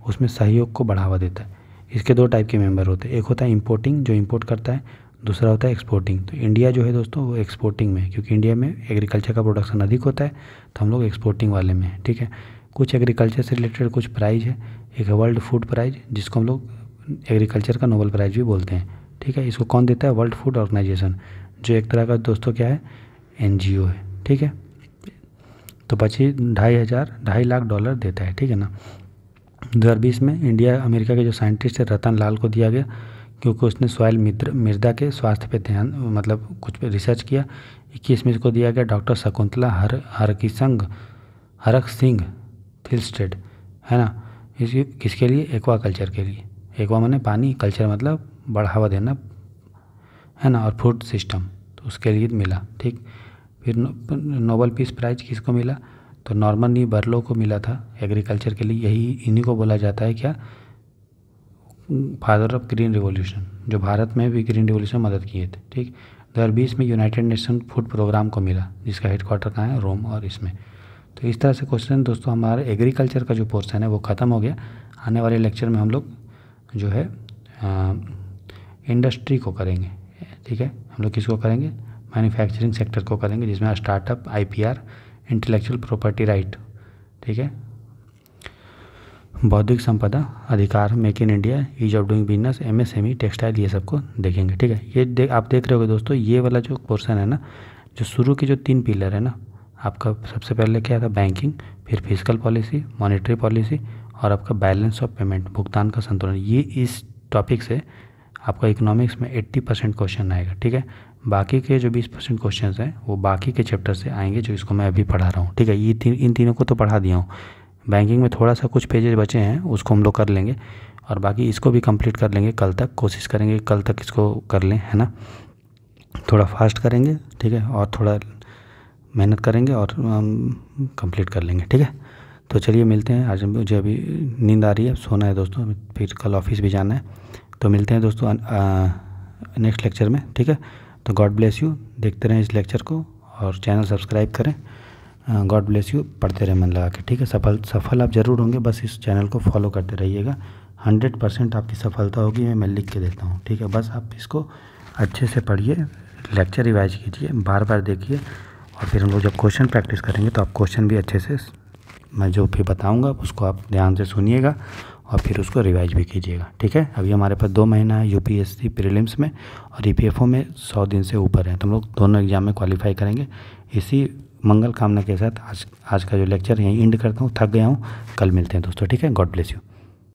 उसमें सहयोग को बढ़ावा देता है इसके दो टाइप के मेम्बर होते हैं एक होता है इम्पोर्टिंग जो इम्पोर्ट करता है दूसरा होता है एक्सपोर्टिंग तो इंडिया जो है दोस्तों वो एक्सपोर्टिंग में क्योंकि इंडिया में एग्रीकल्चर का प्रोडक्शन अधिक होता है तो हम लोग एक्सपोर्टिंग वाले में ठीक है कुछ एग्रीकल्चर से रिलेटेड कुछ प्राइज़ है एक है वर्ल्ड फूड प्राइज़ जिसको हम लोग एग्रीकल्चर का नोबल प्राइज़ भी बोलते हैं ठीक है इसको कौन देता है वर्ल्ड फूड ऑर्गेनाइजेशन जो एक तरह का दोस्तों क्या है एन है ठीक है तो पच्चीस ढाई हज़ार ढाई लाख डॉलर देता है ठीक है ना 2020 में इंडिया अमेरिका के जो साइंटिस्ट है रतन लाल को दिया गया क्योंकि उसने सॉयल मित्र मृदा के स्वास्थ्य पे ध्यान मतलब कुछ पे रिसर्च किया इक्कीस में इसको दिया गया डॉक्टर शकुंतला हर हरकिसंग हरक सिंह स्टेट है ना इसकी किसके लिए एक्वा कल्चर के लिए एक्वा माने पानी कल्चर मतलब बढ़ावा देना है ना और फूड सिस्टम तो उसके लिए मिला ठीक फिर नोबल पीस प्राइज़ किसको मिला तो नॉर्मन नी बर्लो को मिला था एग्रीकल्चर के लिए यही इन्हीं को बोला जाता है क्या फादर ऑफ ग्रीन रिवॉल्यूशन जो भारत में भी ग्रीन रिवॉल्यूशन मदद किए थे ठीक दो में यूनाइटेड नेशन फूड प्रोग्राम को मिला जिसका हेडक्वार्टर कहाँ है रोम और इसमें तो इस तरह से क्वेश्चन दोस्तों हमारा एग्रीकल्चर का जो पोर्सन है वो ख़त्म हो गया आने वाले लेक्चर में हम लोग जो है आ, इंडस्ट्री को करेंगे ठीक है हम लोग किसको करेंगे मैन्युफैक्चरिंग सेक्टर को करेंगे जिसमें startup IPR intellectual property right ठीक है बौद्धिक संपदा अधिकार make in India ease of doing business MSME textile ये सबको देखेंगे ठीक है ये दे, आप देख रहे हो दोस्तों ये वाला जो पोर्सन है ना जो शुरू के जो तीन पिलर है ना आपका सबसे पहले क्या था बैंकिंग फिर फिजिकल पॉलिसी मॉनेटरी पॉलिसी और आपका बैलेंस ऑफ पेमेंट भुगतान का संतुलन ये इस टॉपिक से आपका इकोनॉमिक्स में 80 परसेंट क्वेश्चन आएगा ठीक है बाकी के जो 20 परसेंट क्वेश्चन हैं वो बाकी के चैप्टर से आएंगे जो इसको मैं अभी पढ़ा रहा हूँ ठीक है ये तीन इन तीनों को तो पढ़ा दिया हूँ बैंकिंग में थोड़ा सा कुछ पेजेस बचे हैं उसको हम लोग कर लेंगे और बाकी इसको भी कंप्लीट कर लेंगे कल तक कोशिश करेंगे कल तक इसको कर लें है ना थोड़ा फास्ट करेंगे ठीक है और थोड़ा मेहनत करेंगे और कंप्लीट कर लेंगे ठीक है तो चलिए मिलते हैं आज मुझे अभी नींद आ रही है सोना है दोस्तों फिर कल ऑफिस भी जाना है तो मिलते हैं दोस्तों नेक्स्ट लेक्चर में ठीक है तो गॉड ब्लेस यू देखते रहें इस लेक्चर को और चैनल सब्सक्राइब करें गॉड ब्लेस यू पढ़ते रहें मन लगा के ठीक है सफल सफल आप ज़रूर होंगे बस इस चैनल को फॉलो करते रहिएगा हंड्रेड परसेंट आपकी सफलता होगी मैं मैं लिख के देता हूँ ठीक है बस आप इसको अच्छे से पढ़िए लेक्चर रिवाइज कीजिए बार बार देखिए और फिर हम लोग जब क्वेश्चन प्रैक्टिस करेंगे तो आप क्वेश्चन भी अच्छे से मैं जो भी बताऊँगा उसको आप ध्यान से सुनिएगा और फिर उसको रिवाइज भी कीजिएगा ठीक है अभी हमारे पास दो महीना है यू पी में और ई e में सौ दिन से ऊपर है तो हम लोग दोनों एग्ज़ाम में क्वालिफाई करेंगे इसी मंगल कामना के साथ आज आज का जो लेक्चर यहीं एंड करता हूँ थक गया हूँ कल मिलते हैं दोस्तों ठीक है गॉड ब्लेस यू